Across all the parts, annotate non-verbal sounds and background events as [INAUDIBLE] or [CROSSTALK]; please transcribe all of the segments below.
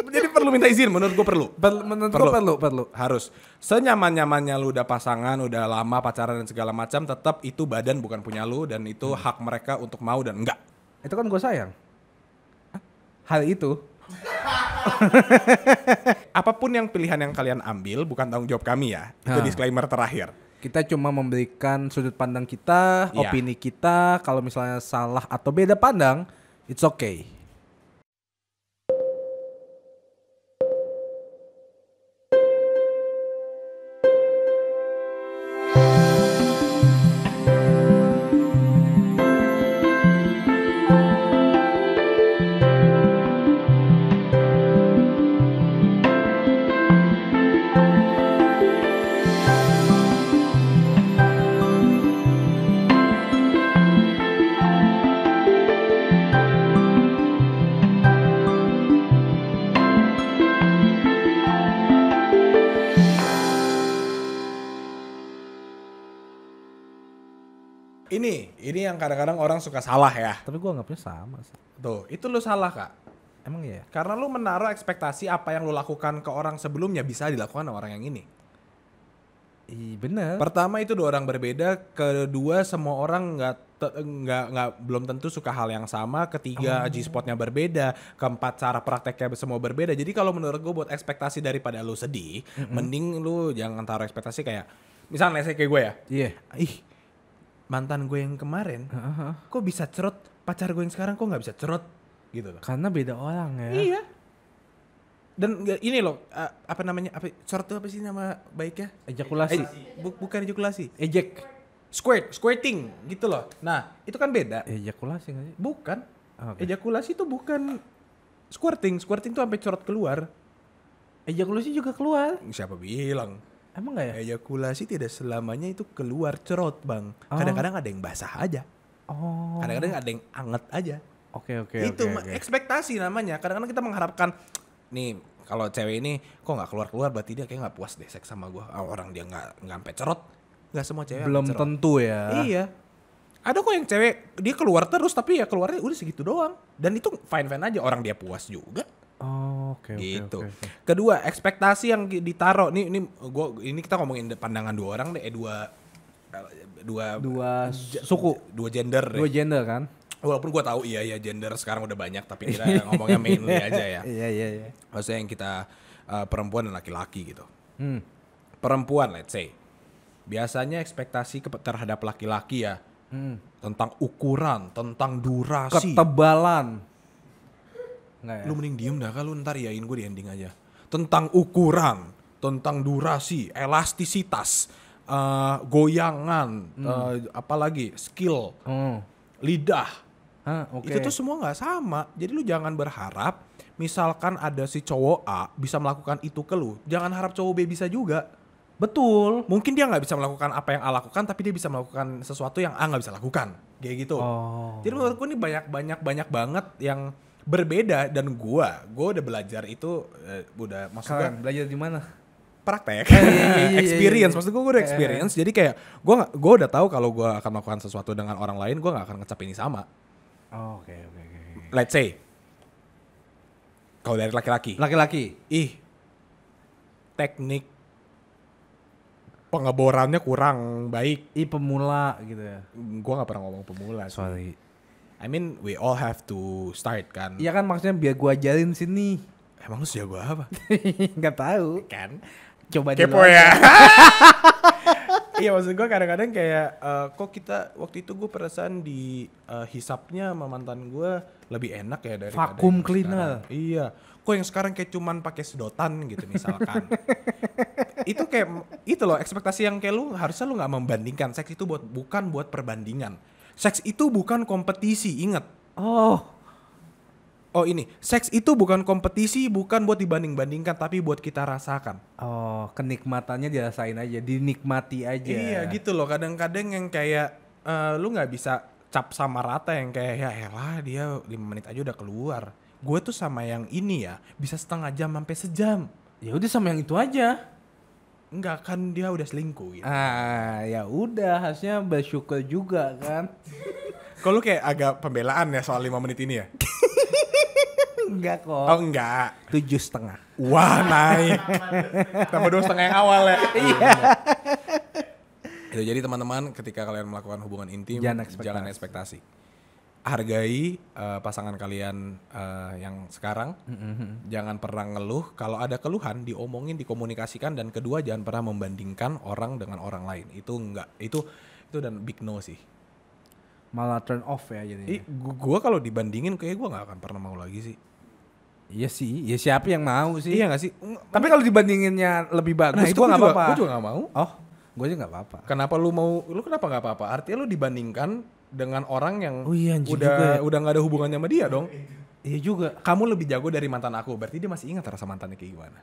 [LAUGHS] Jadi perlu minta izin menurut gue perlu. Perlu menurut perlu. gue perlu, perlu. Harus. Senyaman-nyamannya lu udah pasangan, udah lama pacaran dan segala macam, tetap itu badan bukan punya lu dan itu hmm. hak mereka untuk mau dan enggak. Itu kan gue sayang. Hal itu. [LAUGHS] Apapun yang pilihan yang kalian ambil bukan tanggung jawab kami ya. Itu hmm. disclaimer terakhir. Kita cuma memberikan sudut pandang kita, yeah. opini kita. Kalau misalnya salah atau beda pandang, it's okay. kadang-kadang orang suka salah ya. Tapi gue anggapnya sama sih. Tuh, itu lu salah kak. Emang iya? Karena lu menaruh ekspektasi apa yang lu lakukan ke orang sebelumnya bisa dilakukan orang yang ini. Iya bener. Pertama itu dua orang berbeda, kedua semua orang nggak nggak nggak belum tentu suka hal yang sama, ketiga oh. G-spotnya berbeda, keempat cara prakteknya semua berbeda. Jadi kalau menurut gue buat ekspektasi daripada lu sedih, mm -hmm. mending lu jangan taruh ekspektasi kayak misalnya saya kayak gue ya. Iya. Yeah. Ih, mantan gue yang kemarin uh-huh. kok bisa cerut pacar gue yang sekarang kok nggak bisa cerut, gitu loh karena beda orang ya iya dan ini loh apa namanya apa cerot itu apa sih nama baiknya ejakulasi e- bu, bukan ejakulasi ejek squirt squirting gitu loh nah itu kan beda ejakulasi gak sih bukan oh, okay. ejakulasi itu bukan squirting squirting itu sampai cerut keluar ejakulasi juga keluar siapa bilang Emang gak ya? Ejakulasi tidak selamanya itu keluar cerot bang. Oh. Kadang-kadang oh. ada yang basah aja. Oh. Kadang-kadang ada yang anget aja. Oke okay, oke. Okay, itu okay, okay. ekspektasi namanya. Kadang-kadang kita mengharapkan nih kalau cewek ini kok nggak keluar keluar berarti dia kayak nggak puas deh seks sama gue. Oh, ah, orang dia nggak nggak sampai cerot. Nggak semua cewek. Belum cerot. tentu ya. Iya. Ada kok yang cewek dia keluar terus tapi ya keluarnya udah segitu doang. Dan itu fine fine aja orang dia puas juga. Oh, oke. Okay, gitu. Okay, okay, okay. Kedua, ekspektasi yang ditaruh nih, ini gua ini kita ngomongin pandangan dua orang deh, eh, dua dua dua suku, dua gender deh. Dua gender kan? Walaupun gue tahu iya ya gender sekarang udah banyak, tapi kita [LAUGHS] ngomongnya mainly iya, aja ya. Iya iya iya. Maksudnya yang kita uh, perempuan dan laki-laki gitu. Hmm. Perempuan, let's say, biasanya ekspektasi terhadap laki-laki ya hmm. tentang ukuran, tentang durasi, ketebalan, Nah, ya? Lu mending diem dah, kalau ntar yain gue di ending aja. Tentang ukuran, tentang durasi, elastisitas, uh, goyangan, hmm. uh, apalagi skill, hmm. lidah. Hah, okay. Itu tuh semua gak sama. Jadi lu jangan berharap misalkan ada si cowok A bisa melakukan itu ke lu. Jangan harap cowok B bisa juga. Betul. Mungkin dia gak bisa melakukan apa yang A lakukan, tapi dia bisa melakukan sesuatu yang A gak bisa lakukan. Kayak gitu. Oh. Jadi menurut ini banyak banyak banyak banget yang berbeda dan gua gua udah belajar itu uh, udah maksudnya Kalian belajar di mana praktek iya, iya, iya, experience maksud gua gua udah experience jadi kayak gua gua udah tahu kalau gua akan melakukan sesuatu dengan orang lain gua nggak akan ngecap ini sama oke oh, oke okay, oke okay. let's say kalau dari laki-laki laki-laki ih teknik pengeborannya kurang baik ih pemula gitu ya Gua nggak pernah ngomong pemula sorry sih I mean we all have to start kan. Iya kan maksudnya biar gua ajarin sini. Emang lu gua apa? [LAUGHS] Gak tahu. Kan coba Kepo ya. [LAUGHS] iya maksud gue kadang-kadang kayak uh, kok kita waktu itu gue perasaan di uh, hisapnya sama mantan gue lebih enak ya dari vakum cleaner. Sekarang. Iya. Kok yang sekarang kayak cuman pakai sedotan gitu misalkan. [LAUGHS] itu kayak itu loh ekspektasi yang kayak lu harusnya lu nggak membandingkan seks itu buat bukan buat perbandingan Seks itu bukan kompetisi, ingat. Oh. Oh ini, seks itu bukan kompetisi, bukan buat dibanding-bandingkan, tapi buat kita rasakan. Oh, kenikmatannya dirasain aja, dinikmati aja. Iya gitu loh, kadang-kadang yang kayak uh, lu gak bisa cap sama rata yang kayak ya elah dia 5 menit aja udah keluar. Gue tuh sama yang ini ya, bisa setengah jam sampai sejam. Ya udah sama yang itu aja. Enggak kan dia udah selingkuh gitu. Ah, ya udah harusnya bersyukur juga kan. Kalau [LAUGHS] kayak agak pembelaan ya soal 5 menit ini ya? [LAUGHS] enggak kok. Oh enggak. Tujuh setengah. Wah naik. Tambah dua setengah yang awal ya. [LAUGHS] Iya. jadi teman-teman ketika kalian melakukan hubungan intim, jangan ekspektasi. Jangan ekspektasi hargai uh, pasangan kalian uh, yang sekarang. Mm-hmm, mm-hmm. Jangan pernah ngeluh. Kalau ada keluhan, diomongin, dikomunikasikan, dan kedua jangan pernah membandingkan orang dengan orang lain. Itu enggak, itu itu dan big no sih. Malah turn off ya jadinya. Eh, gua kalau dibandingin kayak gue gak akan pernah mau lagi sih. Iya sih, ya siapa yang mau sih? Iya gak sih? Tapi kalau dibandinginnya lebih bagus, nah, itu gue gak apa-apa. Gue juga gak mau. Oh, gue juga gak apa-apa. Kenapa lu mau, lu kenapa gak apa-apa? Artinya lu dibandingkan dengan orang yang oh iya, udah juga ya. udah nggak ada hubungannya sama dia dong. Iya juga. Kamu lebih jago dari mantan aku, berarti dia masih ingat rasa mantannya kayak gimana.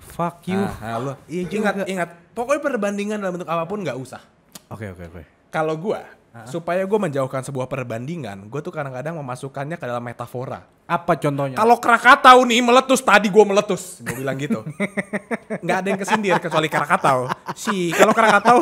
Fuck you. Nah, nah lo, iya juga. ingat ingat. Pokoknya perbandingan dalam bentuk apapun nggak usah. Oke okay, oke okay, oke. Okay. Kalau gue supaya gue menjauhkan sebuah perbandingan, gue tuh kadang-kadang memasukkannya ke dalam metafora. Apa contohnya? Kalau Krakatau nih meletus tadi gue meletus, gue bilang gitu. [LAUGHS] Gak ada yang kesindir kecuali Krakatau. Si kalau Krakatau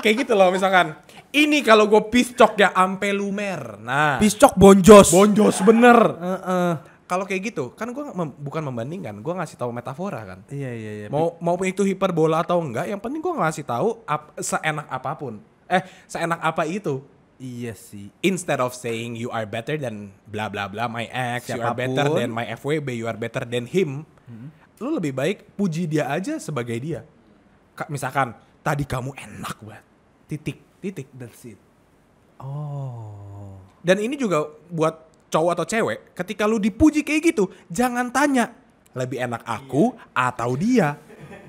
kayak gitu loh misalkan. Ini kalau gue piscok ya ampe lumer. Nah, piscok bonjos. Bonjos bener. Uh -uh. Kalau kayak gitu, kan gue mem bukan membandingkan, gue ngasih tahu metafora kan. Iya iya iya. Mau mau itu hiperbola atau enggak, yang penting gue ngasih tahu ap seenak apapun eh seenak apa itu Iya sih. Instead of saying you are better than bla bla bla my ex, Siapapun. you are better than my FWB, you are better than him. Hmm. Lu lebih baik puji dia aja sebagai dia. Ka misalkan tadi kamu enak banget. Titik, titik, dan it. Oh. Dan ini juga buat cowok atau cewek, ketika lu dipuji kayak gitu, jangan tanya lebih enak aku yeah. atau dia.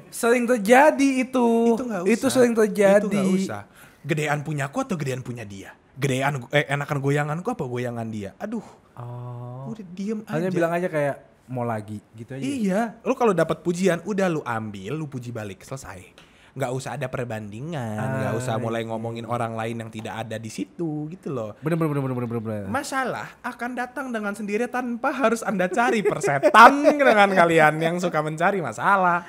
Sering terjadi itu. Itu, gak usah. itu sering terjadi. Itu gak usah gedean punya aku atau gedean punya dia? Gedean eh, enakan goyanganku apa goyangan dia? Aduh. Oh. Udah diem aja. Hanya bilang aja kayak mau lagi gitu aja. Ya? Iya, lu kalau dapat pujian udah lu ambil, lu puji balik, selesai. Nggak usah ada perbandingan, ah, nggak usah mulai iya. ngomongin orang lain yang tidak ada di situ gitu loh. Bener bener bener bener bener. bener. Masalah akan datang dengan sendirinya tanpa harus anda cari persetan [LAUGHS] dengan kalian yang suka mencari masalah.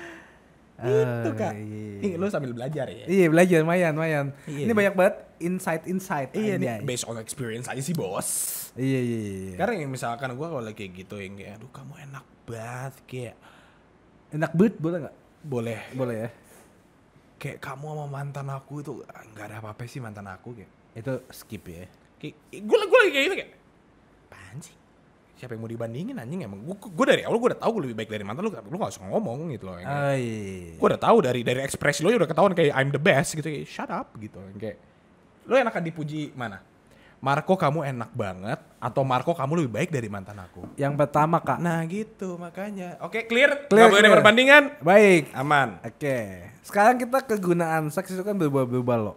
Gitu eh, kak. Iya. Ini lu sambil belajar ya. Iya belajar, lumayan, lumayan. Iya. Ini iya. banyak banget insight-insight. Iya ini based on experience aja sih bos. Iya, iya, iya. iya. Karena yang misalkan gue kalau kayak gitu yang kayak, aduh kamu enak banget kayak. Enak banget boleh nggak? Boleh. Boleh ya. Kayak kamu sama mantan aku itu ah, nggak ada apa-apa sih mantan aku kayak. Itu skip ya. Kayak, gue, gue lagi kayak gitu kayak, apaan sih? siapa yang mau dibandingin anjing emang gue, gue dari awal gue udah tahu gue lebih baik dari mantan lu tapi lu gak usah ngomong gitu loh oh, iya. iya, iya. gue udah tahu dari dari ekspresi lo udah ketahuan kayak I'm the best gitu kayak shut up gitu kayak lo enakan dipuji mana Marco kamu enak banget atau Marco kamu lebih baik dari mantan aku yang pertama kak nah gitu makanya oke okay, clear clear gak boleh ada perbandingan baik aman oke okay. sekarang kita kegunaan seks itu kan berubah ubah loh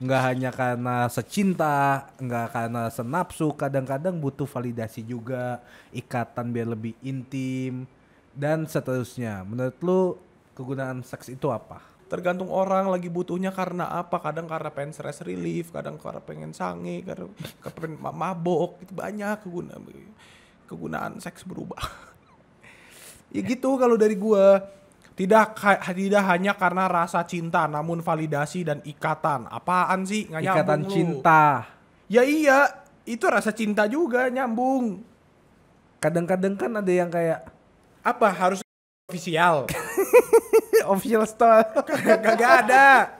nggak hanya karena secinta, nggak karena senapsu, kadang-kadang butuh validasi juga, ikatan biar lebih intim dan seterusnya. Menurut lu kegunaan seks itu apa? Tergantung orang lagi butuhnya karena apa. Kadang karena pengen stress relief, kadang karena pengen sange, kadang pengen mabok, itu banyak kegunaan kegunaan seks berubah. [LAUGHS] ya gitu kalau dari gua tidak tidak hanya karena rasa cinta, namun validasi dan ikatan. Apaan sih? Nggak nyambung ikatan cinta. Ya iya, itu rasa cinta juga nyambung. Kadang-kadang kan ada yang kayak apa harus official. [LAUGHS] official store. [LAUGHS] Kagak ada.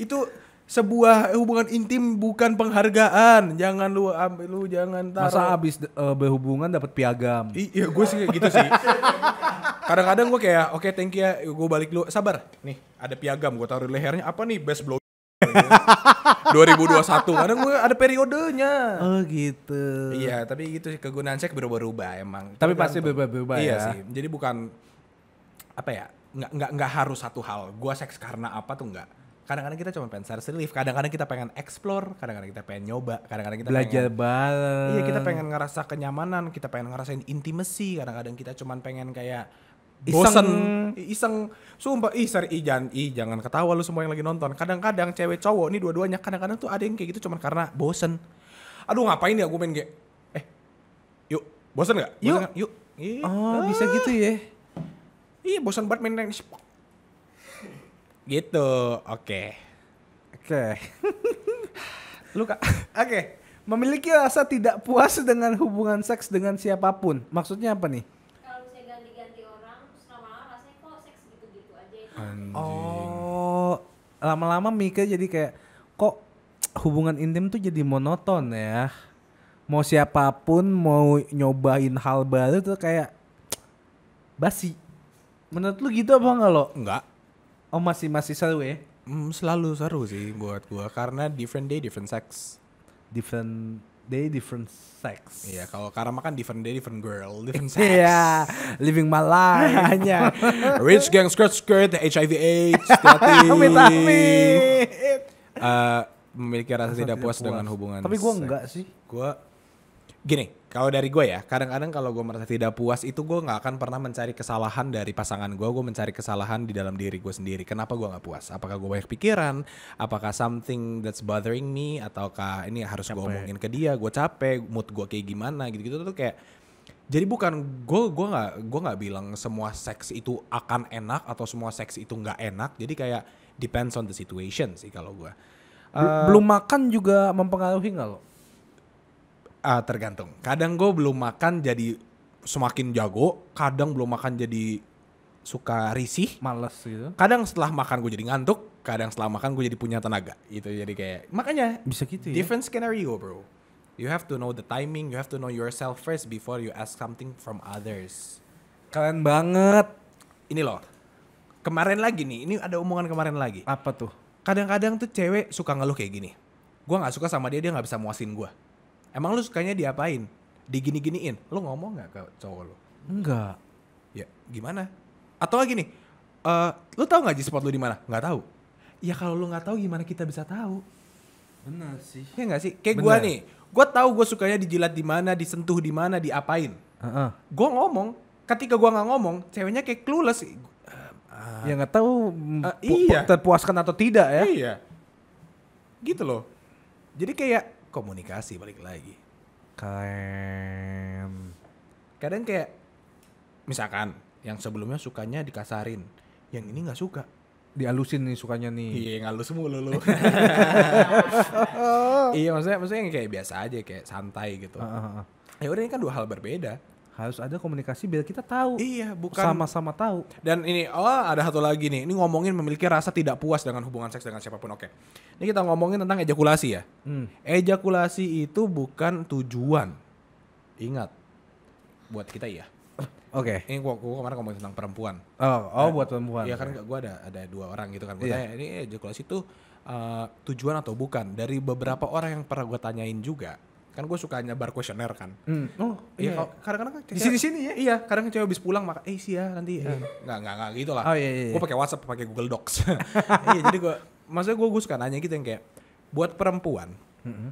Itu sebuah hubungan intim bukan penghargaan. Jangan lu ambil lu jangan taruh. Masa abis uh, berhubungan dapat piagam. Iya, gue sih gitu sih. [LAUGHS] kadang-kadang gue kayak oke okay, thank you ya gue balik dulu sabar nih ada piagam gue taruh di lehernya apa nih best blow 2021 [LAUGHS] kadang gue ada periodenya oh gitu iya tapi gitu sih kegunaan seks berubah-ubah emang tapi, Kalo pasti berubah-ubah iya ya. sih jadi bukan apa ya nggak nggak nggak harus satu hal gue seks karena apa tuh nggak kadang-kadang kita cuma pengen share relief, kadang-kadang kita pengen explore, kadang-kadang kita pengen nyoba, kadang-kadang kita belajar pengen, Iya, kita pengen ngerasa kenyamanan, kita pengen ngerasain intimacy, kadang-kadang kita cuma pengen kayak bosan bosen. iseng sumpah ih sorry ih jangan ih jangan ketawa lu semua yang lagi nonton kadang-kadang cewek cowok nih dua-duanya kadang-kadang tuh ada yang kayak gitu cuma karena bosen aduh ngapain ya gue main kayak eh yuk bosen nggak yuk gak? yuk Ih, oh ah. bisa gitu ya iya bosan banget main yang gitu oke okay. oke okay. [LAUGHS] lu kak oke okay. memiliki rasa tidak puas dengan hubungan seks dengan siapapun maksudnya apa nih Oh, lama-lama Mika jadi kayak kok hubungan intim tuh jadi monoton ya. Mau siapapun mau nyobain hal baru tuh kayak basi. Menurut lu gitu apa enggak lo? Enggak. Oh masih masih seru ya? Mm, selalu seru sih buat gua karena different day different sex. Different They different sex. Iya, kalau Karma kan different day, different girl, different [LAUGHS] iya, sex. Iya, living my life. Hanya. Rich gang skirt skirt, HIV AIDS, Tapi amit. Uh, memiliki rasa, rasa tidak, puas, puas dengan hubungan Tapi gue enggak sih. Gue gini kalau dari gue ya kadang-kadang kalau gue merasa tidak puas itu gue nggak akan pernah mencari kesalahan dari pasangan gue gue mencari kesalahan di dalam diri gue sendiri kenapa gue nggak puas apakah gue banyak pikiran apakah something that's bothering me ataukah ini harus gue omongin ke dia gue capek mood gue kayak gimana gitu-gitu tuh kayak jadi bukan gue gue nggak gue nggak bilang semua seks itu akan enak atau semua seks itu nggak enak jadi kayak depends on the situation sih kalau gue uh, belum makan juga mempengaruhi nggak lo Uh, tergantung. Kadang gue belum makan jadi semakin jago, kadang belum makan jadi suka risih, males gitu. Kadang setelah makan gue jadi ngantuk, kadang setelah makan gue jadi punya tenaga itu Jadi kayak makanya bisa gitu ya. Different scenario, bro. You have to know the timing, you have to know yourself first before you ask something from others. Keren banget. Ini loh. Kemarin lagi nih, ini ada omongan kemarin lagi. Apa tuh? Kadang-kadang tuh cewek suka ngeluh kayak gini. Gue nggak suka sama dia, dia nggak bisa muasin gue Emang lu sukanya diapain? Digini-giniin. Lu ngomong nggak ke cowok lu? Enggak. Ya gimana? Atau lagi nih, uh, lu tahu nggak G-spot lu di mana? Nggak tahu. Ya kalau lu nggak tahu gimana kita bisa tahu? Benar sih. Ya nggak sih? Kayak gue nih, gue tahu gue sukanya dijilat di mana, disentuh di mana, diapain. Uh -uh. Gue ngomong, ketika gue nggak ngomong, ceweknya kayak clueless. Uh, uh, ya nggak tahu uh, iya. terpuaskan atau tidak ya. Iya. Gitu loh. Jadi kayak komunikasi balik lagi. Keren. Kadang kayak misalkan yang sebelumnya sukanya dikasarin, yang ini nggak suka. Dialusin nih sukanya nih. Iya, ngalus mulu lu. [LAUGHS] iya, maksudnya maksudnya kayak biasa aja kayak santai gitu. Uh, uh, Ya udah ini kan dua hal berbeda harus ada komunikasi biar kita tahu. Iya, bukan sama-sama tahu. Dan ini oh ada satu lagi nih. Ini ngomongin memiliki rasa tidak puas dengan hubungan seks dengan siapapun. Oke. Ini kita ngomongin tentang ejakulasi ya. Hmm. Ejakulasi itu bukan tujuan. Ingat. Buat kita iya. Oke. Okay. Ini gua, gua kemarin ngomongin tentang perempuan. Oh, oh nah, buat perempuan. Iya kan gua ada ada dua orang gitu kan. Gua yeah. tanya ini ejakulasi itu uh, tujuan atau bukan? Dari beberapa orang yang pernah gua tanyain juga kan gue suka nyebar kuesioner kan hmm. oh iya, iya. iya. kadang-kadang kan di sini sini ya iya kadang kan cewek habis pulang maka eh sih ya nanti ya. Iya. nggak nggak nggak gitu lah oh, iya, iya. iya. gue pakai WhatsApp pakai Google Docs [LAUGHS] iya jadi gue maksudnya gue gue suka nanya gitu yang kayak buat perempuan mm-hmm.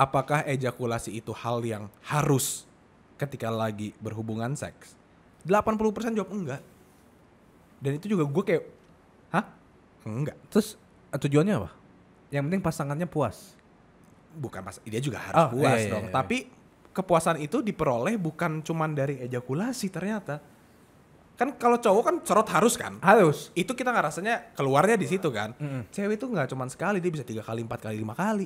apakah ejakulasi itu hal yang harus ketika lagi berhubungan seks 80% jawab enggak dan itu juga gue kayak hah enggak terus eh, tujuannya apa yang penting pasangannya puas bukan pas dia juga harus oh, puas iya, iya, dong. Iya, Tapi kepuasan itu diperoleh bukan cuman dari ejakulasi ternyata. Kan kalau cowok kan cerot harus kan? Harus. Itu kita nggak rasanya keluarnya di situ kan. Mm -hmm. Cewek itu nggak cuman sekali, dia bisa tiga kali, empat kali, lima kali.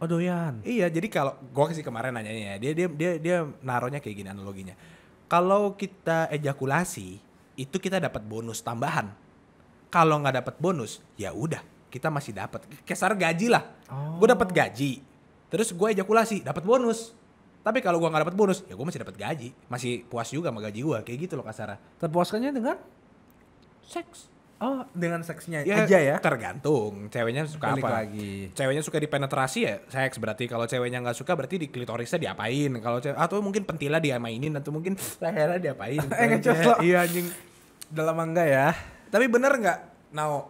Oh doyan. Iya, jadi kalau gua kasih kemarin ya dia dia dia dia naronya kayak gini analoginya. Kalau kita ejakulasi, itu kita dapat bonus tambahan. Kalau nggak dapat bonus, ya udah kita masih dapat. Kesar gaji lah. Oh. Gue dapat gaji, Terus gue ejakulasi, dapat bonus. Tapi kalau gue nggak dapat bonus, ya gue masih dapat gaji, masih puas juga sama gaji gue, kayak gitu loh Kasara Terpuaskannya dengan seks. Oh, dengan seksnya ya, aja ya? Tergantung, ceweknya suka Balik apa. lagi. Ceweknya suka dipenetrasi ya seks, berarti kalau ceweknya nggak suka berarti di klitorisnya diapain. Kalau cewek, atau mungkin pentila pentilnya mainin atau mungkin [LAUGHS] lehernya diapain. [LAUGHS] iya anjing. Dalam enggak ya? Tapi bener nggak, Nao?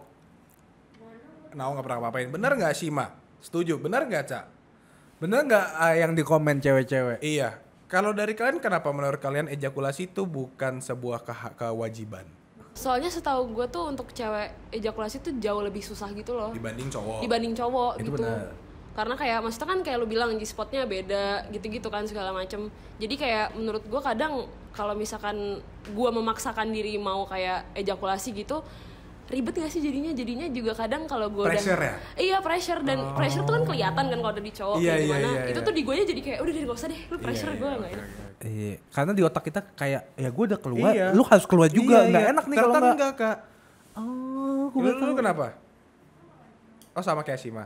Nao nggak pernah apa-apain Bener nggak Shima? Setuju, bener nggak Cak? Bener nggak uh, yang di komen cewek-cewek? Iya. Kalau dari kalian kenapa menurut kalian ejakulasi itu bukan sebuah ke kewajiban? Soalnya setahu gue tuh untuk cewek ejakulasi tuh jauh lebih susah gitu loh. Dibanding cowok. Dibanding cowok itu gitu. Bener. Karena kayak maksudnya kan kayak lu bilang di spotnya beda gitu-gitu kan segala macem. Jadi kayak menurut gue kadang kalau misalkan gue memaksakan diri mau kayak ejakulasi gitu, ribet gak sih jadinya jadinya juga kadang kalau gue pressure ya iya pressure dan oh. pressure tuh kan kelihatan kan kalau ada di cowok iya, iya, iya, itu iya. tuh di gue jadi kayak udah deh gak usah deh lu iya, pressure gue nggak enak iya karena di otak kita kayak ya gue udah keluar iya. lu harus keluar iya, juga nggak enak nih kalau nggak enggak kak oh ah, gue lu, lu kenapa oh sama kayak Sima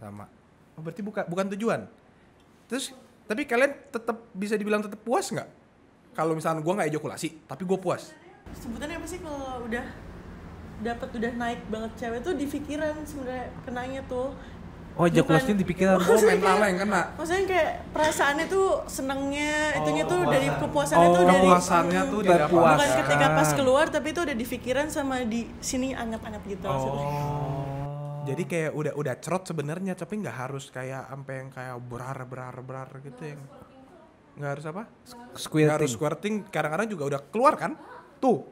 sama oh, berarti bukan bukan tujuan terus tapi kalian tetap bisa dibilang tetap puas nggak kalau misalnya gue nggak ejakulasi tapi gue puas sebutannya apa sih kalau udah dapat udah naik banget cewek tuh di pikiran sebenarnya kenanya tuh Oh, jakulosnya di pikiran [LAUGHS] oh, main yang kena. Maksudnya kayak perasaannya tuh senengnya, oh, itunya tuh kepuasan. Oh, dari kepuasannya oh, tuh dari kepuasannya tuh dari puas. Bukan ketika pas keluar tapi itu udah di pikiran sama di sini anget-anget gitu. Oh. Maksudnya. jadi kayak udah udah cerot sebenarnya tapi nggak harus kayak sampai yang kayak berar berar berar gitu yang nggak harus apa squirting nggak harus squirting kadang-kadang juga udah keluar kan tuh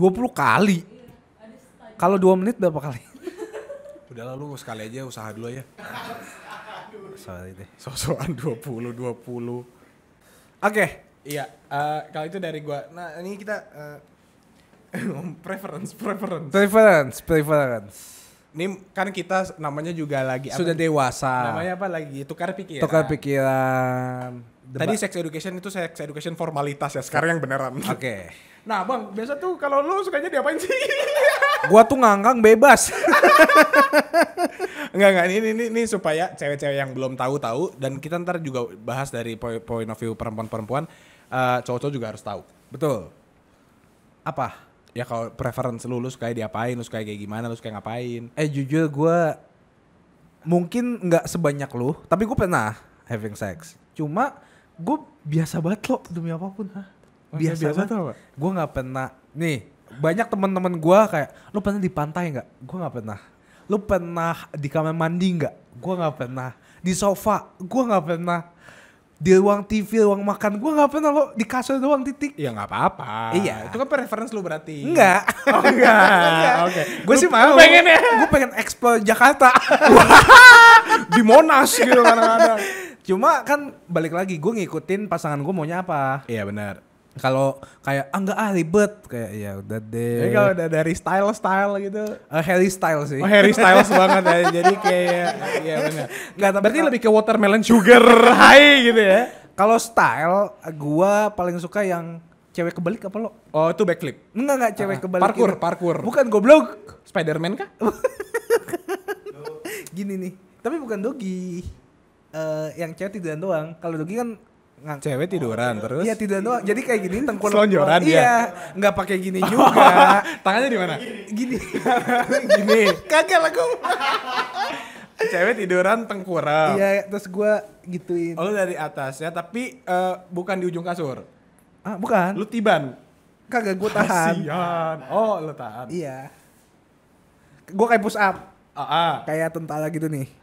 dua puluh kali. Kalau dua menit berapa kali? Udah lalu lu sekali aja usaha dulu ya. Soal itu. Sosokan dua puluh. Oke. Okay. Iya, uh, kalau itu dari gua. Nah, ini kita uh, [LAUGHS] preference preference. Preference, preference. Ini kan kita namanya juga lagi sudah apa, dewasa. Namanya apa lagi? Tukar pikiran. Tukar pikiran. Tadi sex education itu sex education formalitas ya, sekarang yang beneran. Oke. Okay. [LAUGHS] Nah bang, biasa tuh kalau lu sukanya diapain sih? [LAUGHS] gua tuh ngangkang bebas. enggak [LAUGHS] enggak ini ini, ini supaya cewek-cewek yang belum tahu tahu dan kita ntar juga bahas dari point of view perempuan-perempuan uh, cowok-cowok juga harus tahu. Betul. Apa? Ya kalau preference lu, lu suka diapain, lu suka kayak gimana, lu suka ngapain. Eh jujur gue mungkin nggak sebanyak lu, tapi gue pernah having sex. Cuma gue biasa banget lo demi apapun. Hah? biasa, biasa tuh apa? Gue nggak pernah. Nih banyak teman-teman gue kayak, lu pernah di pantai nggak? Gue nggak pernah. Lu pernah di kamar mandi nggak? Gue nggak pernah. Di sofa, gue nggak pernah. Di ruang TV, ruang makan, gue gak pernah lo di kasur doang titik. Ya gak apa-apa. Iya. Itu kan preference lu berarti. Enggak. Oh enggak. [LAUGHS] Oke. Okay. Gue sih mau. Pengen ya. Gue pengen explore Jakarta. [LAUGHS] di Monas gitu kadang-kadang. Cuma kan balik lagi gue ngikutin pasangan gue maunya apa. Iya benar kalau kayak ah enggak ah ribet kayak ya udah deh. Jadi kalau dari style style gitu. Uh, Harry style sih. Oh, Harry Styles banget ya. Jadi kayak ya benar. Enggak tapi berarti lebih ke watermelon sugar high gitu ya. Kalau style gua paling suka yang cewek kebalik apa lo? Oh, itu backflip. Enggak enggak cewek uh, kebalik. Parkour, gitu. parkour. Bukan goblok. Spiderman kah? [LAUGHS] Gini nih. Tapi bukan doggy. Uh, yang cewek tiduran doang. Kalau doggy kan cewek tiduran oh, terus iya tiduran doang jadi kayak gini tengkurap selonjoran iya ya? nggak pakai gini oh, juga [LAUGHS] tangannya di mana gini [LAUGHS] gini kagak lah [LAUGHS] gue cewek tiduran tengkurap iya terus gue gituin oh, lu dari atas ya tapi uh, bukan di ujung kasur ah bukan lu tiban kagak gue tahan Kasian. oh lu tahan iya gue kayak push up ah, ah. kayak tentara gitu nih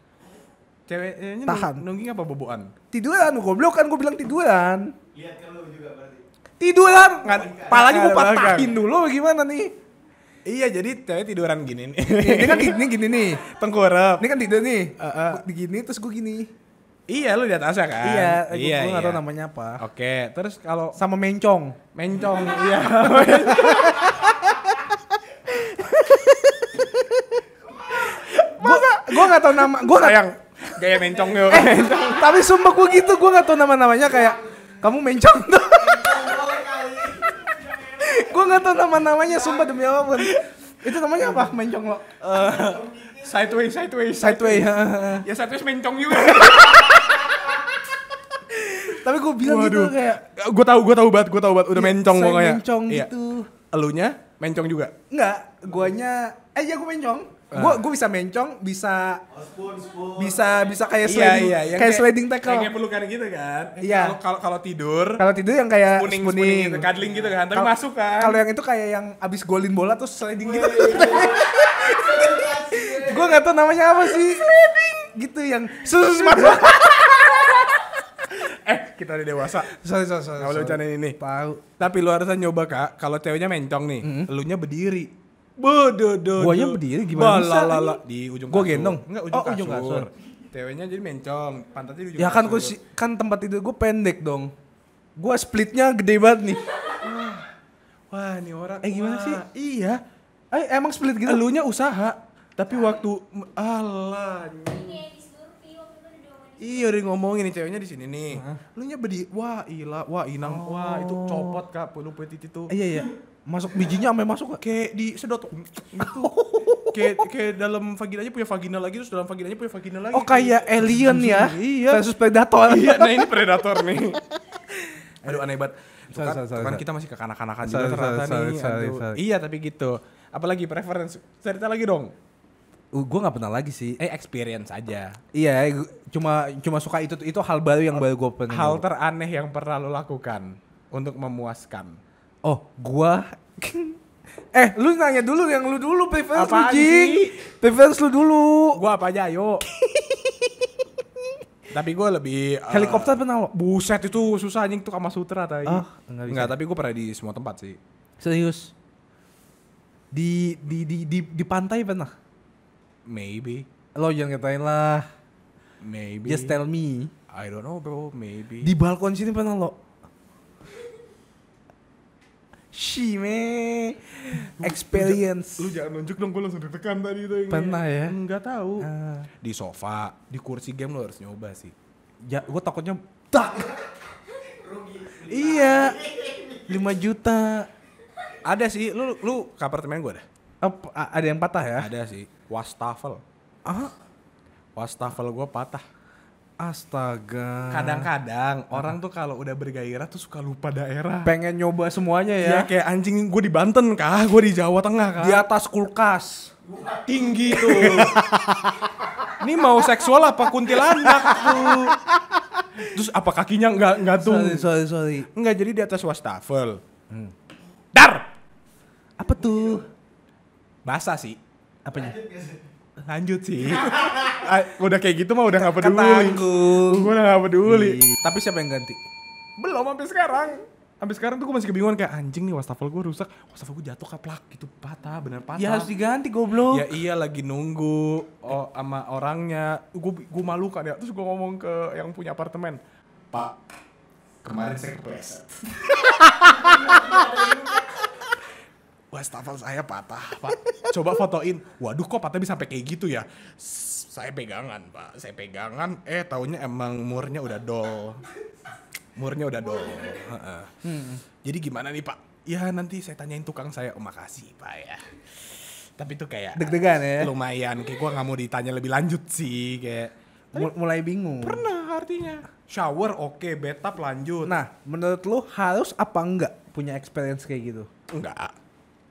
Ceweknya tahan. Nungging apa boboan? Tiduran, goblok kan gue bilang tiduran. Lihat kan lu juga berarti. Tiduran, nggak, palanya gue patahin dulu gimana nih? Iya jadi cewek tiduran gini nih. Iya, ini kan gini, gini nih. Tengkurap. Ini kan tidur nih. Uh, uh. Gini terus gue gini. Iya lu lihat Asa kan? Iya, gue, iya, gue gak iya. tau namanya apa. Oke, terus kalau sama mencong. Mencong, [LAUGHS] iya. gue gak tau nama, gue sayang Gaya mencong yuk, [LAUGHS] Eh, tapi sumpah gue gitu, gue gak tau nama-namanya kayak kamu mencong tuh. [LAUGHS] gue gak tau nama-namanya sumpah demi apapun. Itu namanya apa mencong lo? Uh, sideways, sideways. Sideways. way, ya sideways mencong yuk, [LAUGHS] tapi gue bilang gitu, Waduh. gitu kayak eh, gue tau, gue tau banget gue tau banget udah ya, mencong pokoknya mencong iya. Gitu. elunya mencong juga enggak guanya eh ya gue mencong gue ah. gue bisa mencong bisa oh, spoon, spoon. bisa bisa kayak iya, sliding iya, iya, kayak, kayak sliding tackle kayak pelukan gitu kan iya kalau kalau, tidur kalau tidur yang kayak spooning, spooning, spooning gitu, cuddling gitu kan tapi kalo, masuk kan kalau yang itu kayak yang abis golin bola terus sliding Wee, gitu [LAUGHS] gue nggak tau namanya apa sih sliding gitu yang susu smart [LAUGHS] eh kita udah dewasa sorry sorry sorry nggak boleh ini tahu tapi lu harusnya nyoba kak kalau ceweknya mencong nih mm -hmm. elunya berdiri Bedede. Buahnya berdiri gimana bisa? Lala, di ujung Gua gendong. Enggak ujung, oh, ujung kasur. Ceweknya jadi mencong, pantatnya di ujung Ya kasur. kan gua kan tempat tidur gue pendek dong. Gua splitnya gede banget nih. [SIGHS] wah, wah nih orang. Eh gimana wah. sih? Iya. Eh emang split gitu. Elunya usaha, tapi waktu Allah. Iya udah ngomongin nih ceweknya di sini nih. Lu nya bedi, wah ila, wah inang, oh. wah itu copot kak, lu petit itu. Iya iya masuk bijinya sampai masuk gak? kayak sedot [LAUGHS] gitu kayak kayak dalam vaginanya punya vagina lagi terus dalam vaginanya punya vagina lagi oh kayak gitu. alien ya iya versus predator iya nah ini predator nih [LAUGHS] aduh aneh banget kan, kan kita masih kekanak-kanakan juga ternyata nih sorry, iya tapi gitu apalagi preference cerita lagi dong Uh, gue nggak pernah lagi sih. Eh experience aja. Iya, eh, cuma cuma suka itu itu hal baru yang baru gue pernah. Hal teraneh yang pernah lo lakukan untuk memuaskan oh gua [LAUGHS] eh lu nanya dulu yang lu dulu preference lu jing preference lu dulu gua apa aja ayo [LAUGHS] tapi gua lebih eh, helikopter uh, pernah lo buset itu susah anjing tuh sama sutra tadi ah, enggak, enggak tapi gua pernah di semua tempat sih serius di di di di, di pantai pernah maybe lo jangan ngatain lah maybe just tell me I don't know bro maybe di balkon sini pernah lo me experience. Lu, jangan nunjuk dong, gue langsung ditekan tadi itu. Pernah ya? Enggak tahu. Uh. Di sofa, di kursi game lu harus nyoba sih. Ya, gue takutnya tak. iya. 5 juta. Ada sih, lu lu ke apartemen gue dah. ada yang patah ya? Ada sih. Wastafel. Ah? Wastafel gue patah Astaga. Kadang-kadang hmm. orang tuh kalau udah bergairah tuh suka lupa daerah. Pengen nyoba semuanya ya. Ya kayak anjing gue di Banten kah, gue di Jawa Tengah kah. Di atas kulkas. Tinggi tuh. [LAUGHS] Ini mau seksual apa kuntilanak tuh. Terus apa kakinya nggak gantung? Sorry, sorry, sorry. Enggak jadi di atas wastafel. Hmm. Dar! Apa tuh? Basah sih. Apanya? lanjut sih [LAUGHS] ah, udah kayak gitu mah udah nggak peduli gue udah nggak peduli iya. tapi siapa yang ganti belum sampai sekarang sampai sekarang tuh gue masih kebingungan kayak anjing nih wastafel gue rusak wastafel gue jatuh kaplak gitu patah bener patah ya harus diganti goblok ya iya lagi nunggu oh, sama orangnya gue gue malu kan ya terus gue ngomong ke yang punya apartemen pak kemarin saya kepleset [LAUGHS] wastafel saya patah pak coba fotoin waduh kok patah bisa sampai kayak gitu ya saya pegangan pak saya pegangan eh taunya emang murnya udah dol murnya udah dol hmm. jadi gimana nih pak ya nanti saya tanyain tukang saya oh makasih pak ya tapi tuh kayak deg-degan ya lumayan kayak gue nggak mau ditanya lebih lanjut sih kayak mulai bingung pernah artinya shower oke okay, bathtub lanjut nah menurut lu harus apa enggak punya experience kayak gitu enggak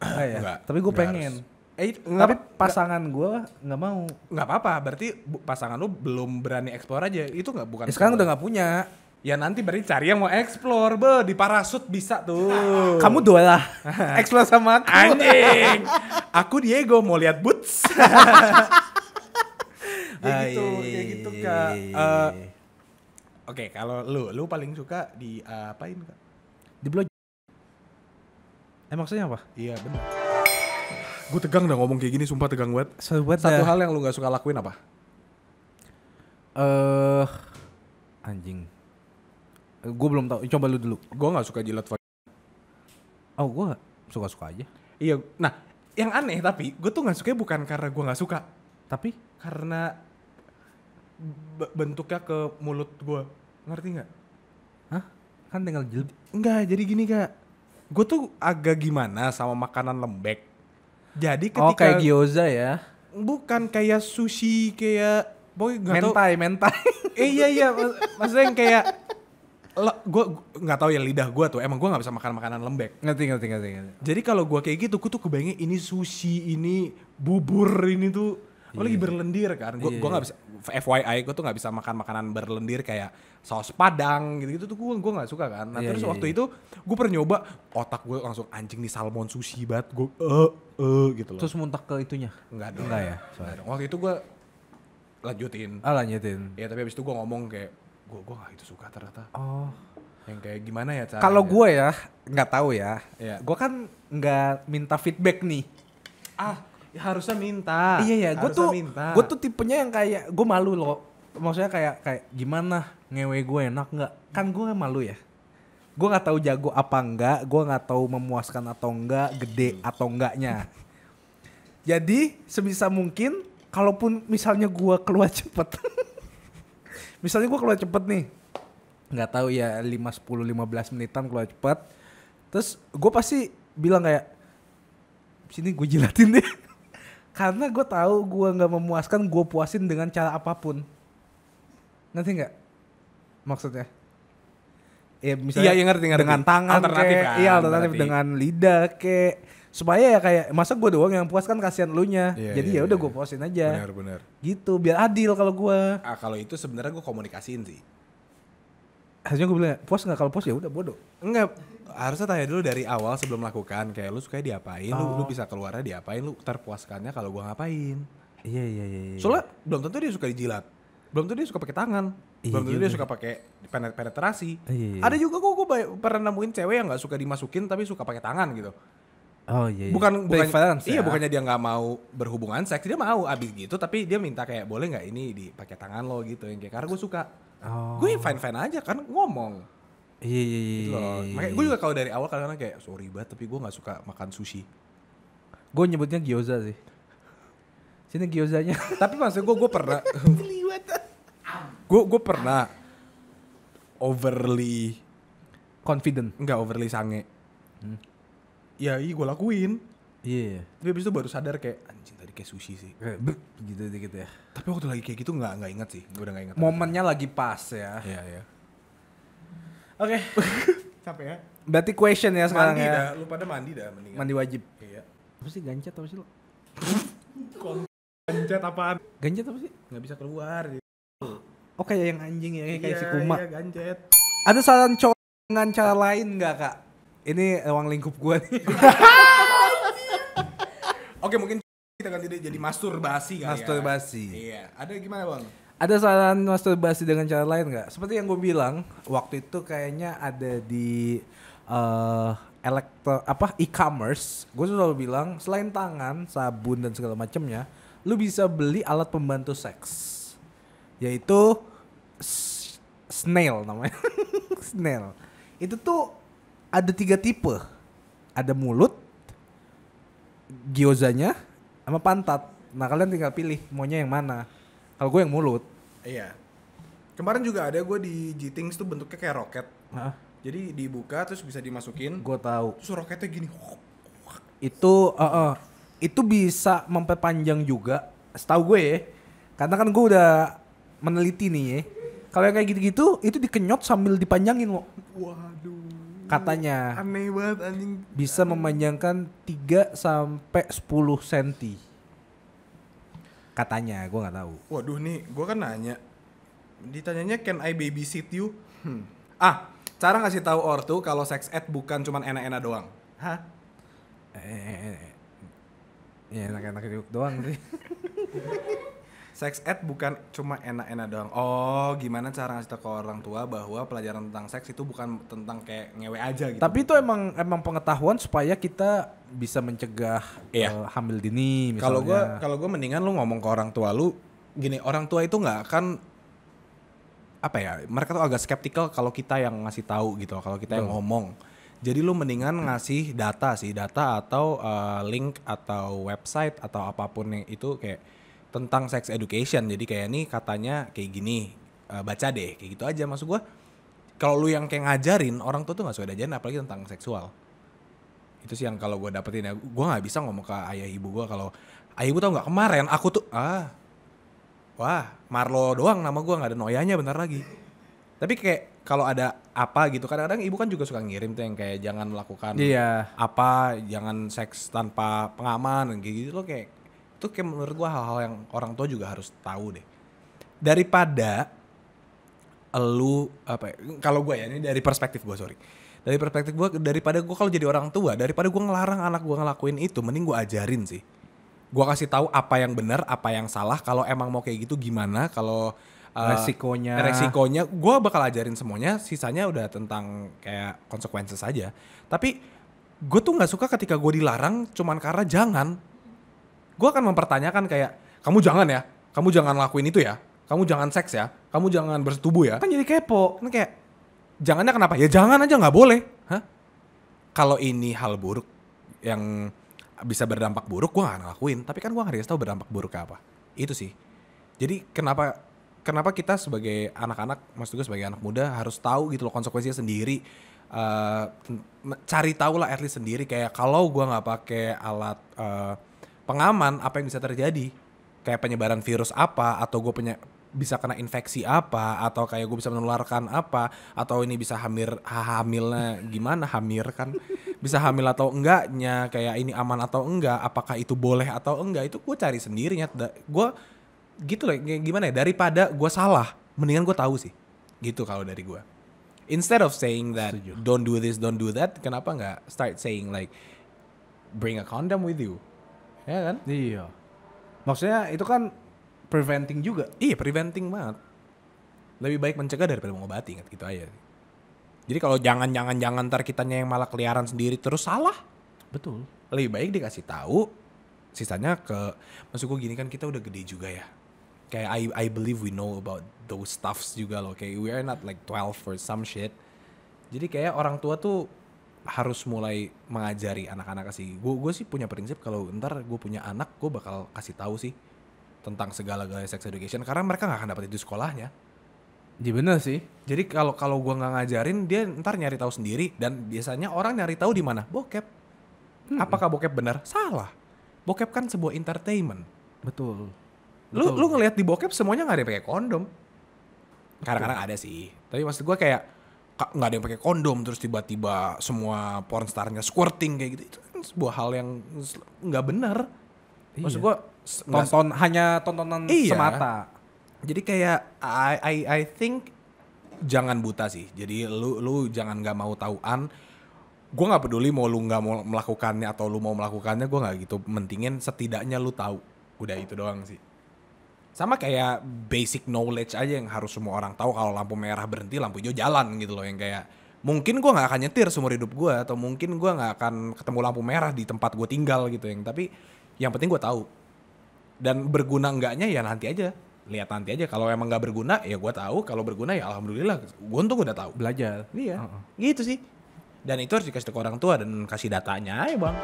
Ah, ya. Enggak, Tapi gue pengen. Eh, tapi pasangan gue nggak mau. Nggak apa-apa. Berarti pasangan lu belum berani eksplor aja. Itu nggak bukan. Ya, sekarang udah nggak punya. Ya nanti berarti cari yang mau eksplor, be di parasut bisa tuh. Kamu dua lah. [LAUGHS] eksplor sama aku. Anjing. [LAUGHS] aku Diego mau lihat boots. [LAUGHS] Ya, gitu, ya gitu, kayak gitu kak. Uh, Oke, okay, kalau lu, lu paling suka di uh, apain kak? Di blog Eh maksudnya apa? Iya benar. Gue tegang dah ngomong kayak gini, sumpah tegang banget. So, Satu hal yang lu gak suka lakuin apa? Eh uh, anjing. Eh, gue belum tahu. Coba lu dulu. Gue gak suka jilat Oh gue suka-suka aja. Iya. Nah yang aneh tapi gue tuh gak suka bukan karena gue gak suka. Tapi karena bentuknya ke mulut gue. Ngerti nggak? Hah? Kan tinggal jilat. Enggak, jadi gini kak gue tuh agak gimana sama makanan lembek. Jadi ketika Oh kayak gyoza ya. Bukan kayak sushi kayak boy gak Mentai, mentai. [LAUGHS] eh, iya iya maksudnya yang kayak gue nggak tahu ya lidah gue tuh emang gue gak bisa makan makanan lembek ngerti ngerti ngerti, ngerti. jadi kalau gue kayak gitu gue tuh kebayangnya ini sushi ini bubur ini tuh apalagi lagi iya. berlendir kan gue yeah. gue iya. nggak bisa FYI gue tuh nggak bisa makan makanan berlendir kayak saus padang gitu gitu tuh gue gue nggak suka kan nah yeah, terus yeah, waktu yeah. itu gue pernah nyoba otak gue langsung anjing nih salmon sushi banget gue eh uh, uh, gitu loh terus muntah ke itunya nggak dong nggak ya Soalnya. waktu itu gue lanjutin ah lanjutin ya tapi abis itu gue ngomong kayak gue gue nggak itu suka ternyata oh yang kayak gimana ya cara kalau gue ya nggak tahu ya, ya. gue kan nggak minta feedback nih ah Ya, harusnya minta. Iya ya, gue tuh gue tuh tipenya yang kayak gue malu loh. Maksudnya kayak kayak gimana ngewe gue enak nggak? Kan gue malu ya. Gue nggak tahu jago apa enggak, gue nggak tahu memuaskan atau enggak, gede iya. atau enggaknya. Jadi sebisa mungkin, kalaupun misalnya gue keluar cepet, [LAUGHS] misalnya gue keluar cepet nih, nggak tahu ya 5, 10, 15 menitan keluar cepet, terus gue pasti bilang kayak, sini gue jilatin deh karena gue tahu gue nggak memuaskan gue puasin dengan cara apapun nanti nggak maksudnya ya misalnya iya, iya ngerti, ngerti. dengan tangan alternatif kayak, kan, iya alternatif alternatif dengan lidah kayak supaya ya kayak masa gue doang yang puas kan kasihan lu nya yeah, jadi yeah, ya udah yeah. gue iya. puasin aja benar benar gitu biar adil kalau gue ah kalau itu sebenarnya gue komunikasiin sih harusnya gue bilang puas nggak kalau puas ya udah bodoh enggak harusnya tanya dulu dari awal sebelum melakukan kayak lu suka diapain oh. lu lu oh. bisa keluarnya diapain lu terpuaskannya kalau gua ngapain iya, iya iya iya, soalnya belum tentu dia suka dijilat belum tentu dia suka pakai tangan iya, belum tentu juga. dia suka pakai penetrasi iya, iya, iya. ada juga gua gua pernah nemuin cewek yang nggak suka dimasukin tapi suka pakai tangan gitu Oh iya. iya. Bukan bukan balance, iya ya. bukannya dia nggak mau berhubungan seks, dia mau abis gitu tapi dia minta kayak boleh nggak ini dipakai tangan lo gitu yang kayak karena gue suka. Oh. Gue fine fine aja kan ngomong. Iya iya iya. Gitu iya Makanya iya, gue iya. juga kalau dari awal karena kayak sorry banget tapi gue nggak suka makan sushi. Gue nyebutnya gyoza sih. Sini gyozanya. [LAUGHS] tapi maksud gue gue pernah. gue [LAUGHS] gue pernah overly confident. Enggak overly sange. Hmm. Ya iya gue lakuin. Iya. Yeah. Tapi abis itu baru sadar kayak anjing tadi kayak sushi sih. Kayak gitu, gitu gitu ya. Tapi waktu lagi kayak gitu nggak nggak inget sih. Gue udah nggak inget. Momennya lagi pas ya. Iya iya. Oke. [LAUGHS] Capek ya. Berarti question ya sekarang mandi ya. Dah. Lu pada mandi dah mendingan. Mandi wajib. Iya. Apa sih gancet apa sih lu? gancet apaan? Gancet apa sih? Gak bisa keluar. Oke ya. Oh kayak yang anjing ya, kayak, kayak si iya, Kuma. Iya, gancet. Ada saran cowok dengan cara lain nggak kak? Ini ruang lingkup gue nih. Oke mungkin kita ganti jadi basi kali ya. ya. basi. Iya. Ada gimana bang? Ada saran masturbasi dengan cara lain nggak? Seperti yang gue bilang, waktu itu kayaknya ada di uh, eh, elektro apa e-commerce, gue selalu bilang selain tangan, sabun dan segala macamnya, lu bisa beli alat pembantu seks, yaitu snail namanya, [LAUGHS] snail. Itu tuh ada tiga tipe, ada mulut, giozanya, sama pantat. Nah kalian tinggal pilih maunya yang mana kalau gue yang mulut. Iya. Kemarin juga ada gue di G-Things tuh bentuknya kayak roket. Hah? Jadi dibuka terus bisa dimasukin. Gue tahu. Terus roketnya gini. Itu uh, uh, itu bisa memperpanjang juga. Setahu gue ya. Karena kan gue udah meneliti nih ya. Kalau yang kayak gitu-gitu itu dikenyot sambil dipanjangin loh. Waduh. Katanya. Aneh banget anjing. Bisa memanjangkan 3 sampai 10 senti. Katanya, gue nggak tahu. Waduh nih, gue kan nanya. Ditanyanya can I babysit you? Hmm. Ah, cara ngasih tahu ortu kalau sex ed bukan cuman enak-enak doang. Hah? Eh, eh, eh. eh. Ya enak-enak doang sih. [LAUGHS] Sex ed bukan cuma enak-enak doang. Oh, gimana cara ngasih tau ke orang tua bahwa pelajaran tentang seks itu bukan tentang kayak ngewe aja gitu. Tapi itu emang emang pengetahuan supaya kita bisa mencegah iya. uh, hamil dini Kalau gua kalau gua mendingan lu ngomong ke orang tua lu gini, orang tua itu nggak akan apa ya? Mereka tuh agak skeptikal kalau kita yang ngasih tahu gitu, kalau kita yang ngomong. Jadi lu mendingan ngasih data sih, data atau uh, link atau website atau apapun yang itu kayak tentang sex education jadi kayak nih katanya kayak gini uh, baca deh kayak gitu aja maksud gue kalau lu yang kayak ngajarin orang tua tuh nggak suka diajarin apalagi tentang seksual itu sih yang kalau gue dapetin ya gue nggak bisa ngomong ke ayah ibu gue kalau ayah ibu tau nggak kemarin aku tuh ah wah Marlo doang nama gue nggak ada noyanya bentar lagi tapi kayak kalau ada apa gitu kadang-kadang ibu kan juga suka ngirim tuh yang kayak jangan melakukan iya. apa jangan seks tanpa pengaman gitu, -gitu loh kayak itu kayak menurut gue hal-hal yang orang tua juga harus tahu deh. Daripada lu apa ya, kalau gue ya ini dari perspektif gue sorry dari perspektif gue daripada gue kalau jadi orang tua daripada gue ngelarang anak gue ngelakuin itu mending gue ajarin sih gue kasih tahu apa yang benar apa yang salah kalau emang mau kayak gitu gimana kalau uh, resikonya resikonya gue bakal ajarin semuanya sisanya udah tentang kayak konsekuensi saja tapi gue tuh nggak suka ketika gue dilarang cuman karena jangan gue akan mempertanyakan kayak kamu jangan ya kamu jangan lakuin itu ya kamu jangan seks ya kamu jangan bersetubuh ya kan jadi kepo kan kayak jangannya kenapa ya jangan aja nggak boleh hah kalau ini hal buruk yang bisa berdampak buruk gue gak lakuin tapi kan gue gak tahu berdampak buruk ke apa itu sih jadi kenapa kenapa kita sebagai anak-anak maksud gue sebagai anak muda harus tahu gitu loh konsekuensinya sendiri uh, cari tahu lah at least sendiri kayak kalau gue nggak pakai alat uh, pengaman apa yang bisa terjadi kayak penyebaran virus apa atau gue punya bisa kena infeksi apa atau kayak gue bisa menularkan apa atau ini bisa hamil hamilnya gimana hamil kan bisa hamil atau enggaknya kayak ini aman atau enggak apakah itu boleh atau enggak itu gue cari sendirinya gue gitu loh gimana ya daripada gue salah mendingan gue tahu sih gitu kalau dari gue instead of saying that don't do this don't do that kenapa enggak start saying like bring a condom with you ya kan? Iya. Maksudnya itu kan preventing juga. Iya, preventing banget. Lebih baik mencegah daripada mengobati, ingat gitu aja. Jadi kalau jangan-jangan jangan ntar kitanya yang malah keliaran sendiri terus salah. Betul. Lebih baik dikasih tahu sisanya ke masuk gini kan kita udah gede juga ya. Kayak I I believe we know about those stuffs juga loh. Kayak we are not like 12 for some shit. Jadi kayak orang tua tuh harus mulai mengajari anak-anak sih. Gue gue sih punya prinsip kalau ntar gue punya anak gue bakal kasih tahu sih tentang segala-galanya sex education karena mereka nggak akan dapat itu sekolahnya. Ya bener sih. Jadi kalau kalau gue nggak ngajarin dia ntar nyari tahu sendiri dan biasanya orang nyari tahu di mana bokep. Hmm. Apakah bokep benar? Salah. Bokep kan sebuah entertainment. Betul. Lu Betul. lu ngelihat di bokep semuanya nggak ada pakai kondom. Kadang-kadang ada sih. Tapi maksud gue kayak nggak ada yang pakai kondom terus tiba-tiba semua pornstarnya squirting kayak gitu itu kan sebuah hal yang nggak benar iya. maksud gua tonton gak, hanya tontonan iya. semata jadi kayak I I I think jangan buta sih jadi lu lu jangan nggak mau tauan gua nggak peduli mau lu nggak mau melakukannya atau lu mau melakukannya gua nggak gitu mentingin setidaknya lu tahu udah itu doang sih sama kayak basic knowledge aja yang harus semua orang tahu kalau lampu merah berhenti lampu hijau jalan gitu loh yang kayak mungkin gue nggak akan nyetir seumur hidup gue atau mungkin gue nggak akan ketemu lampu merah di tempat gue tinggal gitu yang tapi yang penting gue tahu dan berguna enggaknya ya nanti aja lihat nanti aja kalau emang nggak berguna ya gue tahu kalau berguna ya alhamdulillah gue untung udah tahu belajar iya uh -uh. gitu sih dan itu harus dikasih ke orang tua dan kasih datanya ya bang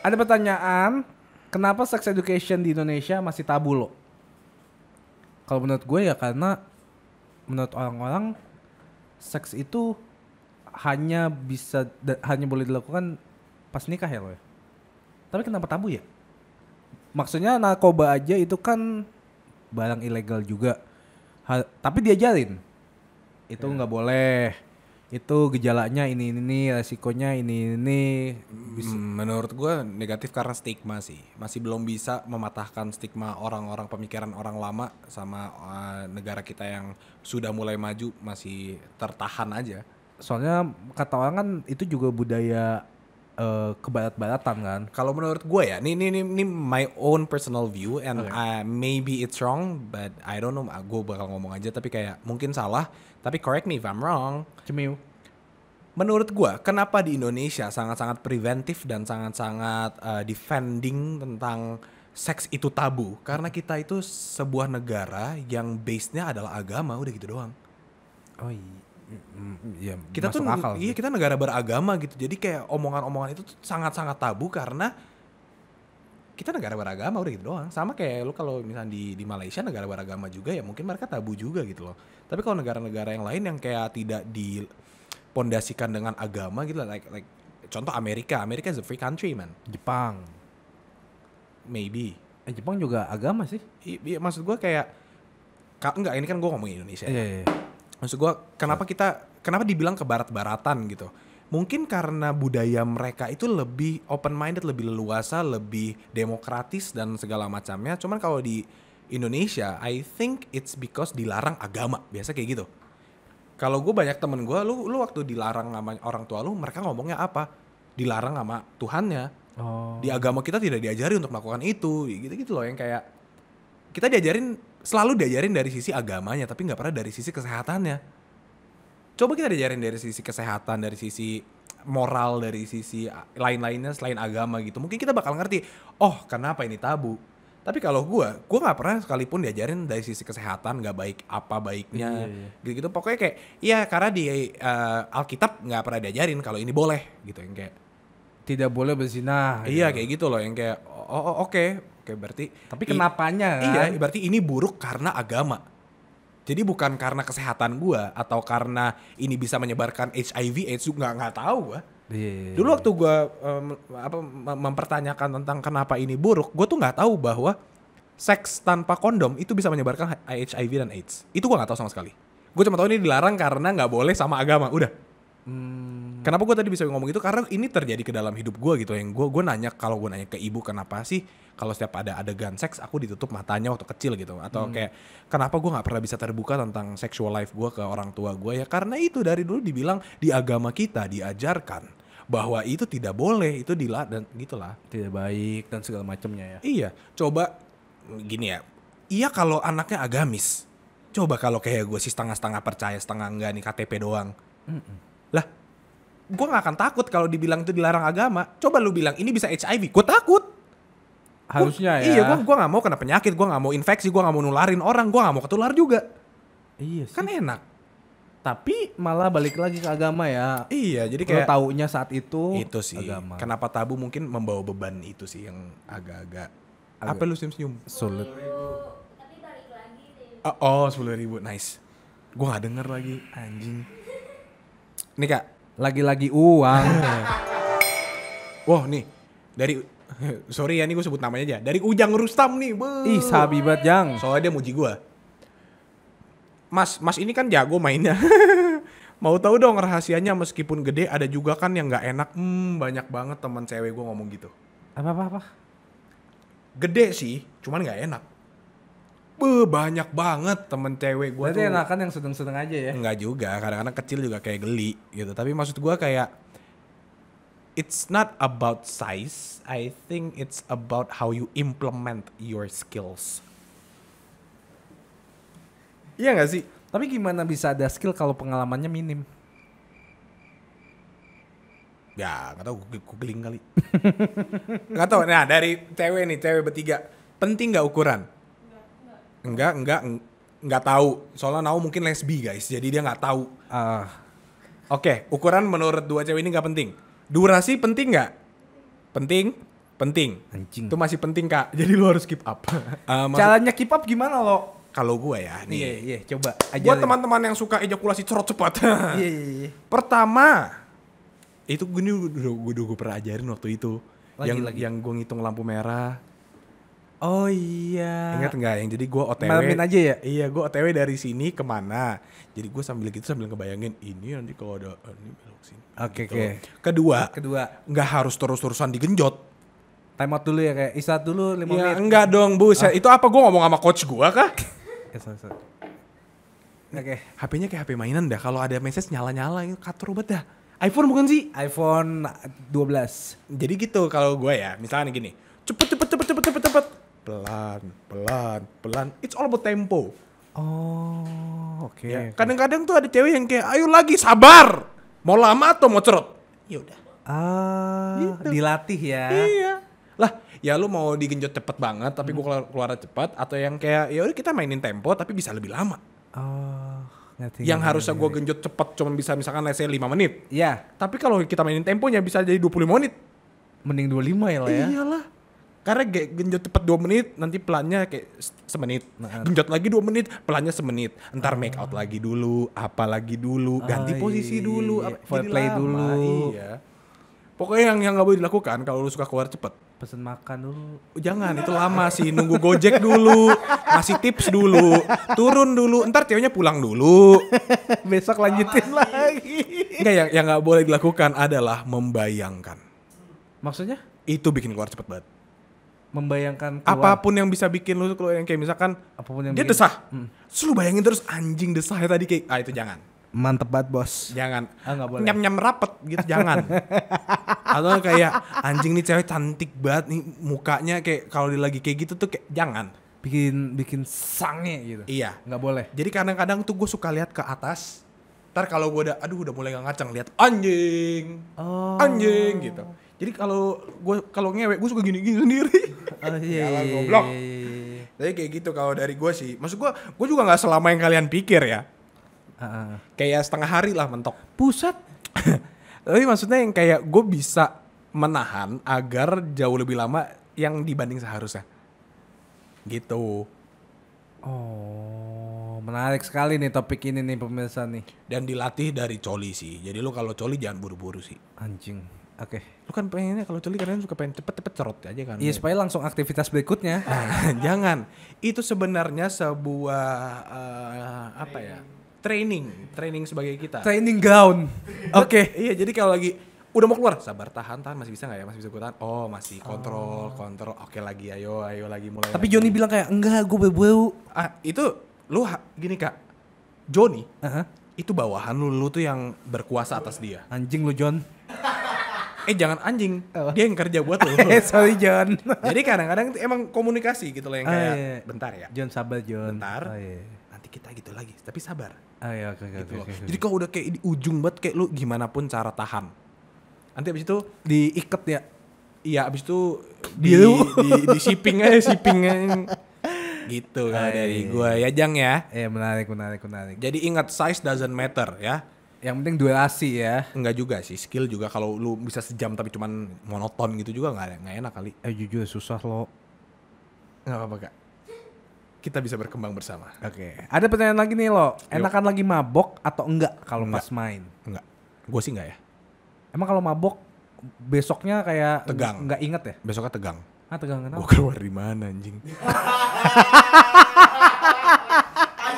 ada pertanyaan kenapa sex education di Indonesia masih tabu lo? Kalau menurut gue ya karena menurut orang-orang seks itu hanya bisa hanya boleh dilakukan pas nikah ya lo ya. Tapi kenapa tabu ya? Maksudnya narkoba aja itu kan barang ilegal juga. Ha, tapi diajarin. Itu iya. nggak yeah. boleh itu gejalanya ini ini, ini resikonya ini ini menurut gue negatif karena stigma sih masih belum bisa mematahkan stigma orang-orang pemikiran orang lama sama uh, negara kita yang sudah mulai maju masih tertahan aja soalnya kata orang kan itu juga budaya uh, kebarat-baratan kan kalau menurut gue ya ini ini ini my own personal view and okay. I, maybe it's wrong but I don't know ah, gue bakal ngomong aja tapi kayak mungkin salah tapi correct me if I'm wrong. Cemiu. Menurut gue, kenapa di Indonesia sangat-sangat preventif dan sangat-sangat uh, defending tentang seks itu tabu? Karena kita itu sebuah negara yang base-nya adalah agama, udah gitu doang. Oh mm, mm, iya. Ya, kita masuk tuh akal iya kita negara beragama gitu jadi kayak omongan-omongan itu sangat-sangat tabu karena kita negara beragama udah gitu doang sama kayak lu kalau misalnya di di Malaysia negara beragama juga ya mungkin mereka tabu juga gitu loh tapi kalau negara-negara yang lain yang kayak tidak dipondasikan dengan agama gitu like like contoh Amerika Amerika is a free country man Jepang maybe eh, Jepang juga agama sih I, i iya, maksud gua kayak Ka, enggak ini kan gue ngomong Indonesia. Iya, yeah, iya. Yeah, yeah. Maksud gue kenapa iya. kita kenapa dibilang ke barat-baratan gitu? mungkin karena budaya mereka itu lebih open minded, lebih leluasa, lebih demokratis dan segala macamnya. Cuman kalau di Indonesia, I think it's because dilarang agama. Biasa kayak gitu. Kalau gue banyak temen gue, lu lu waktu dilarang sama orang tua lu, mereka ngomongnya apa? Dilarang sama Tuhannya. Oh. Di agama kita tidak diajari untuk melakukan itu. Gitu-gitu loh yang kayak kita diajarin selalu diajarin dari sisi agamanya, tapi nggak pernah dari sisi kesehatannya coba kita diajarin dari sisi kesehatan dari sisi moral dari sisi ah, lain-lainnya selain agama gitu mungkin kita bakal ngerti oh kenapa ini tabu tapi kalau gue gue gak pernah sekalipun diajarin dari sisi kesehatan gak baik apa baiknya iya. gitu gitu pokoknya kayak iya karena di uh, Alkitab gak pernah diajarin kalau ini boleh gitu yang kayak tidak boleh bersina. iya gitu. kayak gitu loh yang kayak oh, oh oke okay. oke okay, berarti tapi kenapanya iya, kan? iya berarti ini buruk karena agama jadi bukan karena kesehatan gue atau karena ini bisa menyebarkan HIV AIDS nggak nggak tahu gue. Yeah. Iya, iya. Dulu waktu gue um, apa mempertanyakan tentang kenapa ini buruk, gue tuh nggak tahu bahwa seks tanpa kondom itu bisa menyebarkan HIV dan AIDS. Itu gue nggak tahu sama sekali. Gue cuma tahu ini dilarang karena nggak boleh sama agama. Udah. Hmm kenapa gue tadi bisa ngomong itu karena ini terjadi ke dalam hidup gue gitu yang gue gue nanya kalau gue nanya ke ibu kenapa sih kalau setiap ada adegan seks aku ditutup matanya waktu kecil gitu atau hmm. kayak kenapa gue nggak pernah bisa terbuka tentang sexual life gue ke orang tua gue ya karena itu dari dulu dibilang di agama kita diajarkan bahwa itu tidak boleh itu dilah dan gitulah tidak baik dan segala macamnya ya iya coba gini ya iya kalau anaknya agamis coba kalau kayak gue sih setengah-setengah percaya setengah enggak nih KTP doang Mm-mm gue gak akan takut kalau dibilang itu dilarang agama. Coba lu bilang ini bisa HIV, gue takut. Harusnya gua, ya. Iya, gue gua gak mau kena penyakit, gue gak mau infeksi, gue gak mau nularin orang, gue gak mau ketular juga. Iya sih. Kan enak. Tapi malah balik lagi ke agama ya. Iya, jadi kayak Lo taunya saat itu itu sih. Agama. Kenapa tabu mungkin membawa beban itu sih yang agak-agak apa lu senyum-senyum? Sulit. Oh, oh sepuluh ribu, nice. Gue gak denger lagi, anjing. Nih kak, lagi-lagi uang. [LAUGHS] Wah nih dari [LAUGHS] sorry ya nih gue sebut namanya aja dari Ujang Rustam nih. Be. Ih sabi banget Jang. Soalnya dia muji gue. Mas Mas ini kan jago mainnya. [LAUGHS] Mau tahu dong rahasianya meskipun gede ada juga kan yang nggak enak. Hmm, banyak banget teman cewek gue ngomong gitu. Apa apa apa? Gede sih, cuman nggak enak be banyak banget temen cewek gue Berarti tuh. enakan yang sedang-sedang aja ya? Enggak juga, kadang-kadang kecil juga kayak geli gitu. Tapi maksud gue kayak, it's not about size. I think it's about how you implement your skills. Iya gak sih? Tapi gimana bisa ada skill kalau pengalamannya minim? Ya, gak tau, googling kali. [LAUGHS] gak tau, nah dari cewek nih, cewek bertiga. Penting gak ukuran? Enggak, enggak, enggak tahu. Soalnya Nau mungkin lesbi guys, jadi dia enggak tahu. Uh, Oke, okay. ukuran menurut dua cewek ini enggak penting. Durasi penting enggak Penting, penting. Anjing. Itu masih penting kak. [LAUGHS] Jadi lu harus keep up. uh, Caranya keep up gimana lo? Kalau gue ya nih. Iya, yeah, yeah, coba. Ajarin. Buat teman-teman yang suka ejakulasi cerot cepat. [LAUGHS] Iya, iya, iya. Pertama, itu gue udah gue, gue pernah ajarin waktu itu. Lagi, yang lagi. yang gue ngitung lampu merah, Oh iya. Ingat nggak yang jadi gue OTW. Malamin aja ya? Iya gue OTW dari sini kemana. Jadi gue sambil gitu sambil ngebayangin ini nanti kalau ada eh, ini belok sini. Oke okay, gitu. oke. Okay. Kedua. Kedua. Nggak harus terus-terusan digenjot. Time out dulu ya kayak istirahat dulu lima ya, menit. Enggak dong bu. Ah. Itu apa gue ngomong sama coach gue kah? Yes, yes, yes. Oke. Okay. HP-nya kayak HP mainan dah. Kalau ada message nyala-nyala ya, katur banget dah. iPhone bukan sih? iPhone 12. Jadi gitu kalau gue ya, misalnya gini. Cepet cepet cepet cepet cepet cepet pelan, pelan, pelan. It's all about tempo. Oh, oke. Okay, ya, Kadang-kadang tuh ada cewek yang kayak, ayo lagi sabar. Mau lama atau mau cerut? Ya udah. Ah, gitu. dilatih ya. Iya. Lah, ya lu mau digenjot cepet banget tapi hmm. gua keluar, keluar cepet atau yang kayak ya udah kita mainin tempo tapi bisa lebih lama. Oh, ngerti. Yang ngerti, harusnya gue genjot cepet cuma bisa misalkan lese 5 menit. Iya. Tapi kalau kita mainin temponya bisa jadi 25 menit. Mending 25 ya lah ya. Iyalah karena kayak genjot cepet 2 menit nanti pelannya kayak semenit nah. genjot lagi 2 menit pelannya semenit ntar ah. make out lagi dulu apa lagi dulu ah, ganti ah, posisi iya. dulu apa, iya, play dulu iya pokoknya yang yang nggak boleh dilakukan kalau lu suka keluar cepet pesen makan dulu jangan itu lama sih nunggu gojek dulu masih tips dulu turun dulu ntar ceweknya pulang dulu [LAUGHS] besok lanjutin lama lagi enggak yang yang nggak boleh dilakukan adalah membayangkan maksudnya itu bikin keluar cepet banget membayangkan keluar. apapun yang bisa bikin lu keluar yang kayak misalkan apapun yang dia bikin. desah hmm. terus bayangin terus anjing desah ya tadi kayak ah itu jangan mantep banget bos jangan ah, boleh. nyam nyam rapet gitu jangan [LAUGHS] atau kayak anjing nih cewek cantik banget nih mukanya kayak kalau dia lagi kayak gitu tuh kayak jangan bikin bikin sange gitu iya nggak boleh jadi kadang-kadang tuh gue suka lihat ke atas ntar kalau gue udah aduh udah mulai nggak ngaceng lihat anjing oh. anjing gitu jadi kalau gue kalau ngewe gue suka gini-gini sendiri. [LAUGHS] Oh iya. Jalan iya, goblok. Iya, iya, Jadi kayak gitu kalau dari gue sih. Maksud gue, gue juga nggak selama yang kalian pikir ya. Uh. Kayak setengah hari lah mentok. Pusat. [LAUGHS] Tapi maksudnya yang kayak gue bisa menahan agar jauh lebih lama yang dibanding seharusnya. Gitu. Oh, menarik sekali nih topik ini nih pemirsa nih. Dan dilatih dari coli sih. Jadi lo kalau coli jangan buru-buru sih. Anjing. Oke. Okay. Lu kan pengennya kalau celi kadang suka pengen cepet-cepet cerot aja kan. Iya, supaya langsung aktivitas berikutnya. Nah, [LAUGHS] jangan. Itu sebenarnya sebuah uh, apa ya? Training, training sebagai kita. Training ground. Oke. Okay. iya, jadi kalau lagi udah mau keluar sabar tahan tahan masih bisa nggak ya masih bisa gue tahan oh masih kontrol oh. kontrol oke lagi ayo ayo lagi mulai tapi Joni bilang kayak enggak gue berbau ah itu lu gini kak Joni uh -huh. itu bawahan lu lu tuh yang berkuasa atas dia anjing lu John eh jangan anjing oh. dia yang kerja buat lo [LAUGHS] eh, sorry John [LAUGHS] jadi kadang-kadang emang komunikasi gitu loh yang oh, kayak oh, iya. bentar ya John sabar John bentar oh, iya. nanti kita gitu lagi tapi sabar oh, iya, okay, gitu okay, okay, okay. jadi kau udah kayak di ujung banget kayak lu gimana pun cara tahan nanti abis itu diikat ya iya abis itu di, di, di, di shipping aja shipping aja gitu kayak [LAUGHS] oh, dari iya, iya, gue ya Jang ya. eh menarik menarik menarik. Jadi ingat size doesn't matter ya. Yang penting durasi ya. Enggak juga sih, skill juga kalau lu bisa sejam tapi cuman monoton gitu juga nggak nggak enak kali. Eh jujur susah lo. Nggak apa-apa kak. Kita bisa berkembang bersama. Oke. Okay. Ada pertanyaan lagi nih lo. Enakan lagi mabok atau enggak kalau pas main? Enggak. Gue sih enggak ya. Emang kalau mabok besoknya kayak tegang. Enggak inget ya? Besoknya tegang. Ah tegang kenapa? Gue keluar di mana anjing? [LAUGHS]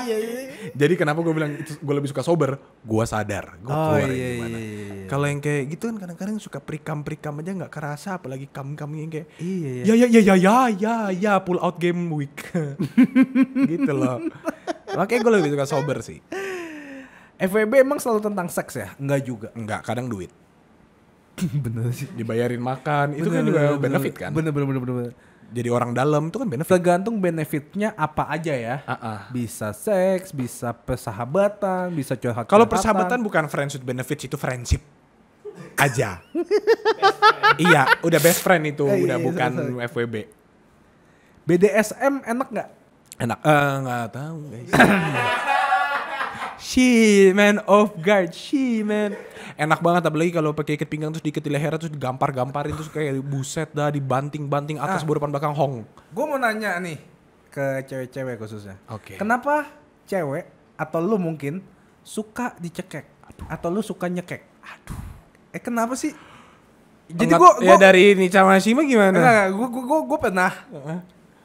Iya, iya, iya. Jadi kenapa gue bilang itu gue lebih suka sober? Gue sadar, Gua oh, iya, iya, Iya, iya. Kalau yang kayak gitu kan kadang-kadang suka prikam-prikam aja nggak kerasa, apalagi kam-kam yang kayak iya, iya. ya ya ya ya ya ya, ya pull out game week [LAUGHS] gitu loh. Makanya gue lebih suka sober sih. FWB emang selalu tentang seks ya? Enggak juga. Enggak, kadang duit. [LAUGHS] bener sih. Dibayarin makan, bener, itu kan juga bener, benefit kan? Bener bener bener bener. bener jadi orang dalam itu kan benefit. Tergantung benefitnya apa aja ya. Uh-uh. Bisa seks, bisa persahabatan, bisa curhat. Kalau persahabatan bukan friends with benefits itu friendship aja. iya, udah best friend itu, eh, udah iya, bukan sorry, sorry. FWB. BDSM enak nggak? Enak. Eh uh, nggak tahu guys. [CLEARS THROAT] She man off guard, she man. Enak banget apalagi kalau pakai ikat pinggang terus diikat di leher terus digampar-gamparin terus kayak buset dah dibanting-banting atas nah, depan belakang hong. Gue mau nanya nih ke cewek-cewek khususnya. Oke. Okay. Kenapa cewek atau lu mungkin suka dicekek Aduh. atau lu suka nyekek? Aduh. Eh kenapa sih? Jadi gue gua, ya dari ini sama Shima gimana? Enggak, enggak gue gua, gua, gua pernah uh -huh.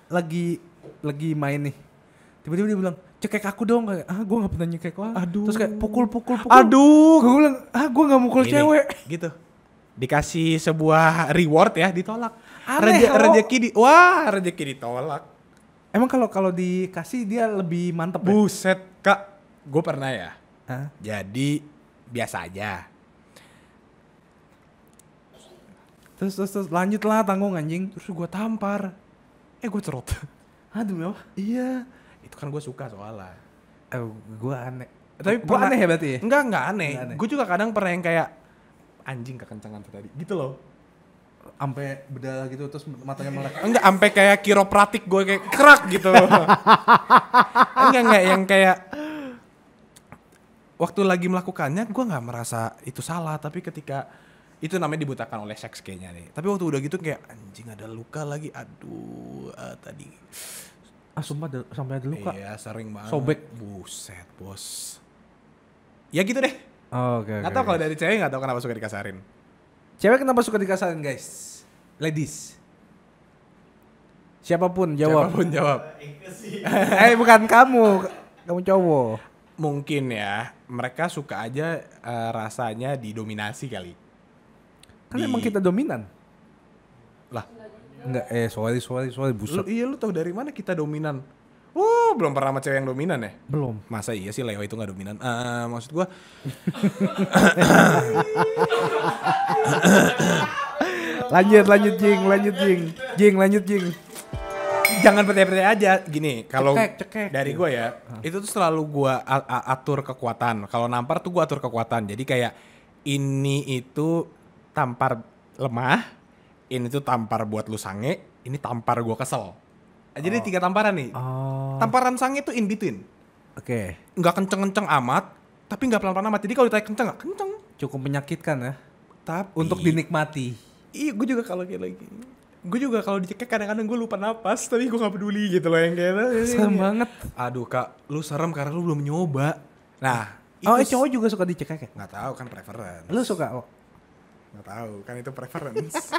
lagi lagi main nih. Tiba-tiba dia bilang, cekek aku dong kayak ah gue nggak pernah nyekek lo aduh terus kayak pukul pukul pukul aduh gue bilang ah gue nggak mukul Gini, cewek gitu dikasih sebuah reward ya ditolak Aneh, oh. di wah rejeki ditolak emang kalau kalau dikasih dia lebih mantep ya? buset ya? kak gue pernah ya Hah? jadi biasa aja terus terus, terus lanjut lah tanggung anjing terus gue tampar eh gue cerot [LAUGHS] aduh ya iya itu kan gue suka soalnya eh oh, gue aneh tapi gue aneh ya berarti ya? enggak enggak aneh, aneh. gue juga kadang pernah yang kayak anjing kekencangan tadi gitu loh sampai bedal gitu terus matanya melek enggak sampai kayak kiropratik gue kayak kerak gitu [LAUGHS] enggak enggak yang kayak waktu lagi melakukannya gue nggak merasa itu salah tapi ketika itu namanya dibutakan oleh seks kayaknya nih tapi waktu udah gitu kayak anjing ada luka lagi aduh uh, tadi ah sumpah ada, sampai ada luka iya sering banget sobek buset bos ya gitu deh oh, oke okay, okay, atau okay. kalau dari cewek gak tau kenapa suka dikasarin cewek kenapa suka dikasarin guys ladies siapapun jawab siapapun jawab [LAUGHS] eh bukan kamu kamu cowok mungkin ya mereka suka aja uh, rasanya didominasi kali kan di... emang kita dominan Enggak, eh soalnya soalnya soalnya busuk Lu, iya lu tau dari mana kita dominan? Oh, belum pernah sama cewek yang dominan ya? Belum. Masa iya sih Leo itu nggak dominan? Uh, maksud gua [LAUGHS] lanjut lanjut jing lanjut jing jing lanjut jing jangan percaya-percaya aja gini kalau dari gua ya itu tuh selalu gua atur kekuatan kalau nampar tuh gua atur kekuatan jadi kayak ini itu tampar lemah ini tuh tampar buat lu sange, ini tampar gua kesel. Eh, jadi oh. tiga tamparan nih. Oh. Tamparan sange tuh in between. Oke. Okay. Nggak kenceng-kenceng amat, tapi nggak pelan-pelan amat. Jadi kalau ditanya kenceng nggak kenceng. Cukup menyakitkan ya. Tapi untuk iya, dinikmati. Iya, gue juga kalau kayak lagi. Gue juga kalau dicekek kadang-kadang gue lupa napas, tapi gue nggak peduli gitu loh yang kayak. Gitu. Serem iya. banget. Aduh kak, lu serem karena lu belum nyoba. Nah, oh, eh, itu... eh, cowok juga suka dicekek ya? Nggak tahu kan preference. Lu suka? Oh. Gak tahu, kan itu preference. [LAUGHS]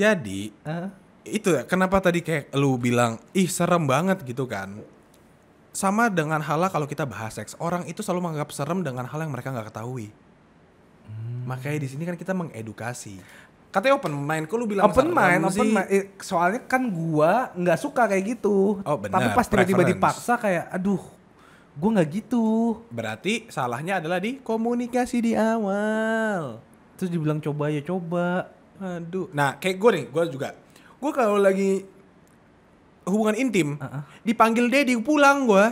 Jadi, uh. itu ya, kenapa tadi kayak lu bilang, ih serem banget gitu kan. Sama dengan halnya kalau kita bahas seks, orang itu selalu menganggap serem dengan hal yang mereka nggak ketahui. Hmm. Makanya di sini kan kita mengedukasi. Katanya open mind, kok lu bilang open mind, open mind. Eh, soalnya kan gua nggak suka kayak gitu. Oh, Tapi pas tiba-tiba dipaksa kayak, aduh Gue nggak gitu. Berarti salahnya adalah di komunikasi di awal. Terus dibilang coba ya coba. Aduh. Nah kayak gue nih, gue juga. Gue kalau lagi hubungan intim, uh -uh. dipanggil di pulang gue.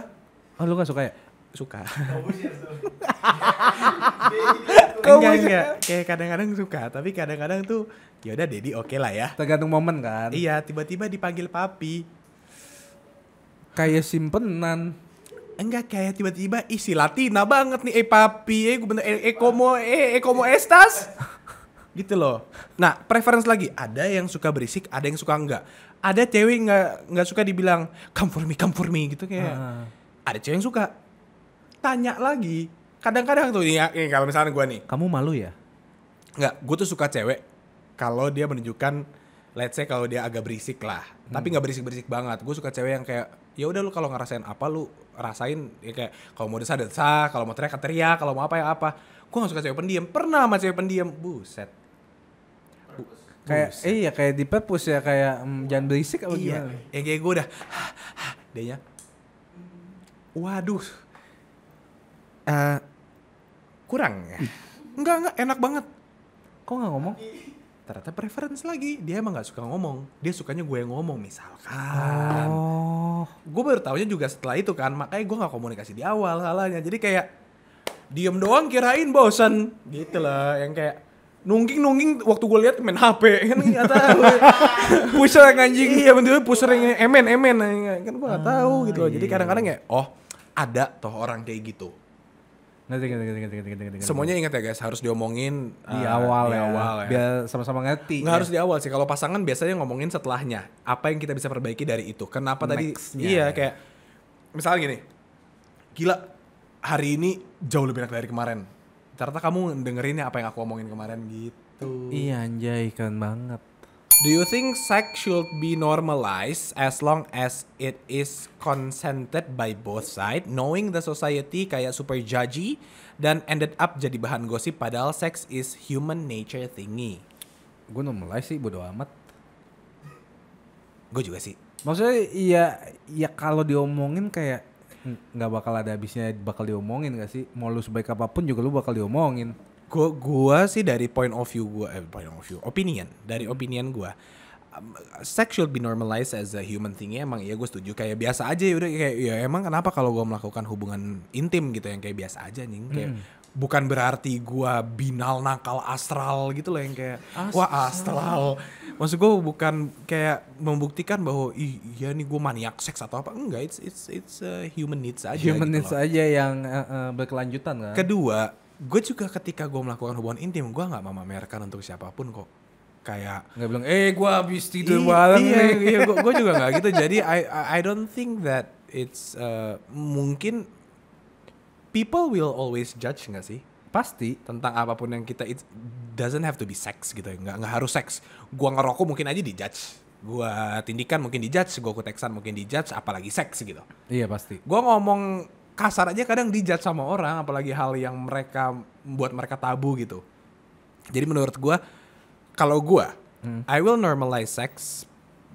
Oh, lu gak suka ya? Suka. [LAUGHS] enggak, enggak. Kayak kadang-kadang suka, tapi kadang-kadang tuh ya udah Dedi oke okay lah ya. Tergantung momen kan. Iya, tiba-tiba dipanggil papi. Kayak simpenan enggak kayak tiba-tiba isi Latina banget nih eh papi eh gue bener eh, eh komo como eh, eh como estas [LAUGHS] gitu loh nah preference lagi ada yang suka berisik ada yang suka enggak ada cewek nggak nggak suka dibilang me come for me gitu kayak uh. ada cewek yang suka tanya lagi kadang-kadang tuh ya, ya kalau misalnya gue nih kamu malu ya nggak gue tuh suka cewek kalau dia menunjukkan let's say kalau dia agak berisik lah hmm. tapi nggak berisik berisik banget gue suka cewek yang kayak ya udah lu kalau ngerasain apa lu rasain ya kayak kalau mau desa desa kalau mau teriak teriak kalau mau apa ya apa gue gak suka cewek pendiam pernah sama cewek pendiam buset Bu, kayak eh ya kayak di purpose ya kayak um, mm, jangan berisik apa iya. gimana ya kayak gue udah [SIGHS] dia nya waduh uh, kurang ya enggak enggak enak banget kok nggak ngomong ternyata preference lagi dia emang nggak suka ngomong dia sukanya gue yang ngomong misalkan oh. gue baru tahunya juga setelah itu kan makanya gue nggak komunikasi di awal salahnya jadi kayak diem doang kirain bosen gitu lah yang kayak nungging nungging waktu gue lihat main HP kan nggak tahu [LAUGHS] pusher yang anjing iya bener pusher yang emen emen kan gue nggak ah, tahu gitu loh jadi iya. kadang-kadang ya oh ada toh orang kayak gitu Ngerti, ngerti, ngerti, ngerti, ngerti, ngerti. Semuanya ingat ya guys, harus diomongin di uh, awal di ya. awal ya. Biar sama-sama ngerti. Nggak ya. harus di awal sih. Kalau pasangan biasanya ngomongin setelahnya. Apa yang kita bisa perbaiki dari itu? Kenapa tadi? Iya, ya. kayak misalnya gini. Gila, hari ini jauh lebih enak dari kemarin. Ternyata kamu dengerinnya apa yang aku omongin kemarin gitu. Iya anjay, keren banget. Do you think sex should be normalized as long as it is consented by both sides? Knowing the society kayak super judgy dan ended up jadi bahan gosip padahal sex is human nature thingy. Gue normalize sih bodo amat. Gue juga sih. Maksudnya ya ya kalau diomongin kayak nggak bakal ada habisnya bakal diomongin gak sih? Mau lu sebaik apapun juga lu bakal diomongin gua gua sih dari point of view gua eh, point of view opinion dari opinion gua um, sex should be normalized as a human thing ya emang iya gue setuju kayak biasa aja ya udah kayak ya emang kenapa kalau gue melakukan hubungan intim gitu yang kayak biasa aja nih kayak hmm. bukan berarti gue binal nakal astral gitu loh yang kayak astral. wah astral maksud gue bukan kayak membuktikan bahwa iya nih gue maniak seks atau apa enggak it's it's it's a human needs aja human gitu needs loh. aja yang uh, berkelanjutan kan kedua gue juga ketika gue melakukan hubungan intim gue nggak memamerkan untuk siapapun kok kayak nggak bilang eh gue habis tidur iya, malam iya, nih. iya gue juga nggak gitu jadi I I don't think that it's uh, mungkin people will always judge nggak sih pasti tentang apapun yang kita it doesn't have to be sex gitu ya. nggak nggak harus seks Gue ngerokok mungkin aja dijudge Gue tindikan mungkin dijudge Gue kuteksan mungkin dijudge apalagi seks gitu iya pasti Gue ngomong kasar aja kadang dijat sama orang apalagi hal yang mereka buat mereka tabu gitu jadi menurut gue kalau gue hmm. I will normalize sex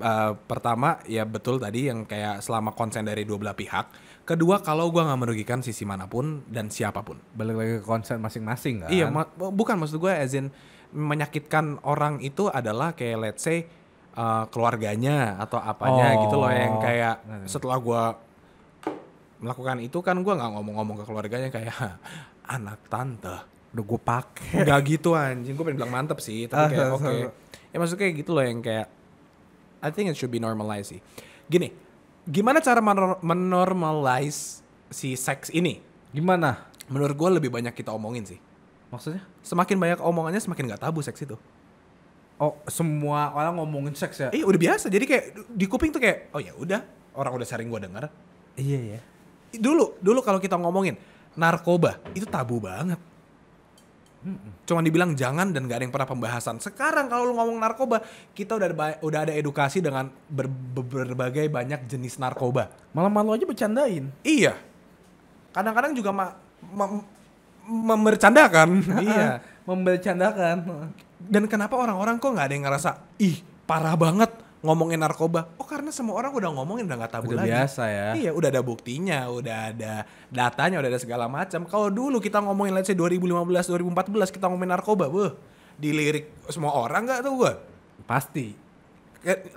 uh, pertama ya betul tadi yang kayak selama konsen dari dua belah pihak kedua kalau gue nggak merugikan sisi manapun dan siapapun balik lagi ke konsen masing-masing kan iya ma bukan maksud gue as in menyakitkan orang itu adalah kayak let's say uh, keluarganya atau apanya oh. gitu loh yang kayak setelah gue melakukan itu kan gue nggak ngomong-ngomong ke keluarganya kayak [LAUGHS] anak tante udah gue pakai nggak gitu anjing gue pengen bilang mantep sih tapi ah, kayak ah, oke okay. Ah. ya maksudnya kayak gitu loh yang kayak I think it should be normalized sih gini gimana cara menormalize si seks ini gimana menurut gue lebih banyak kita omongin sih maksudnya semakin banyak omongannya semakin nggak tabu seks itu Oh, semua orang ngomongin seks ya? Iya, eh, udah biasa. Jadi kayak di kuping tuh kayak, oh ya udah, orang udah sering gue dengar, Iya, ya dulu dulu kalau kita ngomongin narkoba itu tabu banget. Cuman dibilang jangan dan gak ada yang pernah pembahasan. Sekarang kalau lu ngomong narkoba, kita udah ada, udah ada edukasi dengan ber, berbagai banyak jenis narkoba. Malah malu aja bercandain. Iya. Kadang-kadang juga ma, ma, membercandakan. [LAUGHS] iya, [LAUGHS] membercandakan. Dan kenapa orang-orang kok nggak ada yang ngerasa, ih parah banget, ngomongin narkoba. Oh karena semua orang udah ngomongin udah nggak tabu udah lagi. biasa ya. Iya udah ada buktinya, udah ada datanya, udah ada segala macam. Kalau dulu kita ngomongin let's say 2015, 2014 kita ngomongin narkoba, beuh dilirik semua orang nggak tuh gue? Pasti.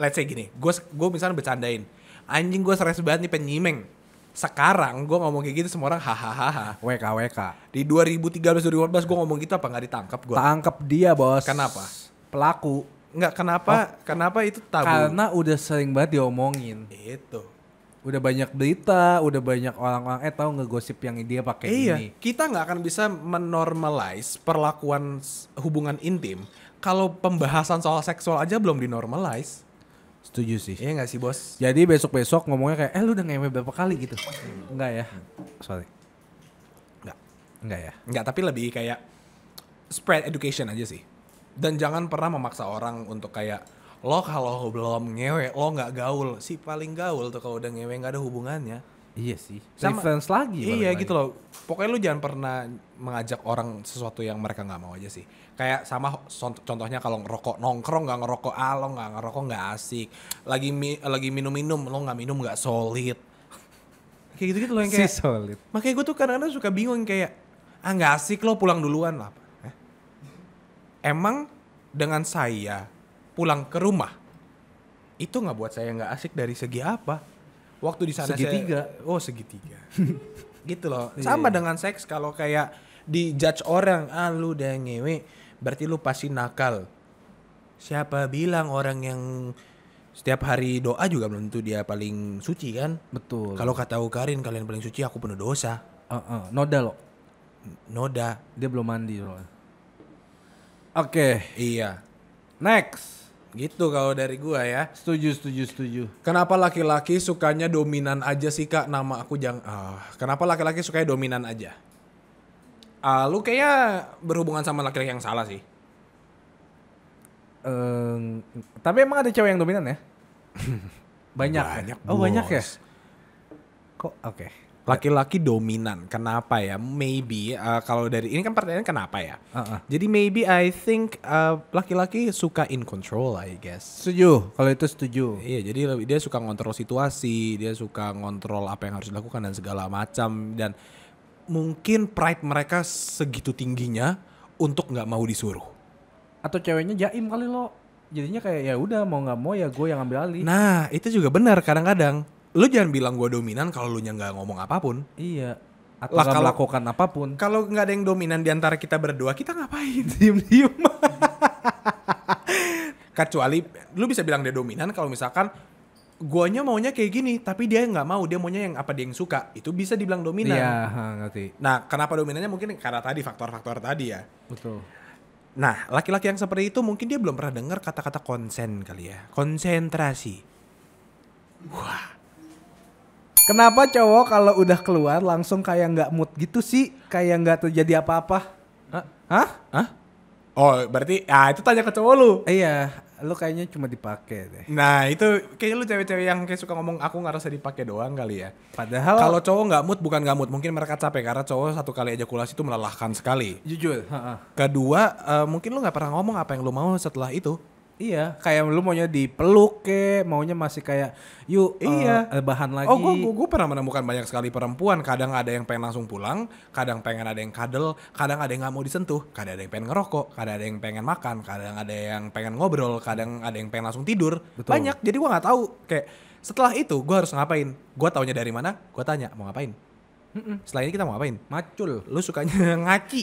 Let's say gini, gue gue misalnya bercandain, anjing gue stres banget nih penyimeng. Sekarang gue ngomong kayak gitu semua orang hahaha. WK WK. Di 2013 2014 gue ngomong gitu apa nggak ditangkap gue? Tangkap dia bos. Kenapa? Pelaku Enggak kenapa? Oh. Kenapa itu tabu? Karena udah sering banget diomongin. Itu. Udah banyak berita, udah banyak orang-orang eh tahu ngegosip yang dia pakai iya. ini. Kita nggak akan bisa menormalize perlakuan hubungan intim kalau pembahasan soal seksual aja belum dinormalize. Setuju sih. Iya nggak sih bos? Jadi besok-besok ngomongnya kayak, eh lu udah ngemeh berapa kali gitu? Enggak ya? Sorry. Enggak. Enggak ya? Enggak, tapi lebih kayak spread education aja sih dan jangan pernah memaksa orang untuk kayak lo kalau belum ngewe lo nggak gaul si paling gaul tuh kalau udah ngewe nggak ada hubungannya iya sih sama lagi iya gitu loh pokoknya lu jangan pernah mengajak orang sesuatu yang mereka nggak mau aja sih kayak sama contohnya kalau ngerokok nongkrong nggak ngerokok ah lo nggak ngerokok nggak asik lagi mi, lagi minum minum lo nggak minum nggak solid kayak gitu gitu loh yang kayak si solid makanya gue tuh kadang-kadang suka bingung kayak ah nggak asik lo pulang duluan lah emang dengan saya pulang ke rumah itu nggak buat saya nggak asik dari segi apa? Waktu di sana segitiga. Saya, oh segitiga. [LAUGHS] gitu loh. Iya, Sama yeah. dengan seks kalau kayak di judge orang, ah lu udah ngewe, berarti lu pasti nakal. Siapa bilang orang yang setiap hari doa juga belum tentu dia paling suci kan? Betul. Kalau kata Ukarin kalian paling suci, aku penuh dosa. Uh, uh, noda loh. Noda. Dia belum mandi loh Oke. Okay. Iya. Next. Gitu kalau dari gua ya. Setuju, setuju, setuju. Kenapa laki-laki sukanya dominan aja sih kak? Nama aku jangan. Ah, kenapa laki-laki sukanya dominan aja? Ah, lu kayaknya berhubungan sama laki-laki yang salah sih. Um, tapi emang ada cewek yang dominan ya? [LAUGHS] banyak. Ya? Banyak. Oh Oh banyak ya. Kok oke. Okay. Laki-laki dominan. Kenapa ya? Maybe uh, kalau dari ini kan pertanyaan kenapa ya? Uh -uh. Jadi maybe I think laki uh, laki-laki suka in control I guess. Setuju. Kalau itu setuju. Iya, jadi dia suka ngontrol situasi, dia suka ngontrol apa yang harus dilakukan dan segala macam dan mungkin pride mereka segitu tingginya untuk nggak mau disuruh. Atau ceweknya jaim kali lo. Jadinya kayak ya udah mau nggak mau ya gue yang ambil alih. Nah, itu juga benar kadang-kadang lu jangan bilang gue dominan kalau lu nya nggak ngomong apapun. Iya. Atau lah, kalau, melakukan apapun. Kalau nggak ada yang dominan diantara kita berdua, kita ngapain? [LAUGHS] Diem-diem. Kecuali lu bisa bilang dia dominan kalau misalkan guanya maunya kayak gini, tapi dia nggak mau, dia maunya yang apa dia yang suka, itu bisa dibilang dominan. Iya, ngerti. Nah, kenapa dominannya mungkin karena tadi faktor-faktor tadi ya. Betul. Nah, laki-laki yang seperti itu mungkin dia belum pernah dengar kata-kata konsen kali ya, konsentrasi. Wah, Kenapa cowok kalau udah keluar langsung kayak nggak mood gitu sih? Kayak nggak terjadi apa-apa. Hah? Hah? Oh, berarti ah itu tanya ke cowok lu. Iya, lu kayaknya cuma dipakai deh. Nah, itu kayaknya lu cewek-cewek yang kayak suka ngomong aku nggak rasa dipakai doang kali ya. Padahal kalau cowok nggak mood bukan nggak mood, mungkin mereka capek karena cowok satu kali ejakulasi itu melelahkan sekali. Jujur, Kedua, uh, mungkin lu nggak pernah ngomong apa yang lu mau setelah itu. Iya, kayak lu maunya dipeluk ke, maunya masih kayak yuk iya. Uh, bahan lagi. Oh, gua, gua, gua pernah menemukan banyak sekali perempuan, kadang ada yang pengen langsung pulang, kadang pengen ada yang kadel, kadang ada yang nggak mau disentuh, kadang ada yang pengen ngerokok, kadang ada yang pengen makan, kadang ada yang pengen ngobrol, kadang ada yang pengen langsung tidur. Betul. Banyak. Jadi gua nggak tahu kayak setelah itu gua harus ngapain? Gua taunya dari mana? Gua tanya, mau ngapain? mm Setelah ini kita mau ngapain? Macul. Lu sukanya [LAUGHS] ngaci.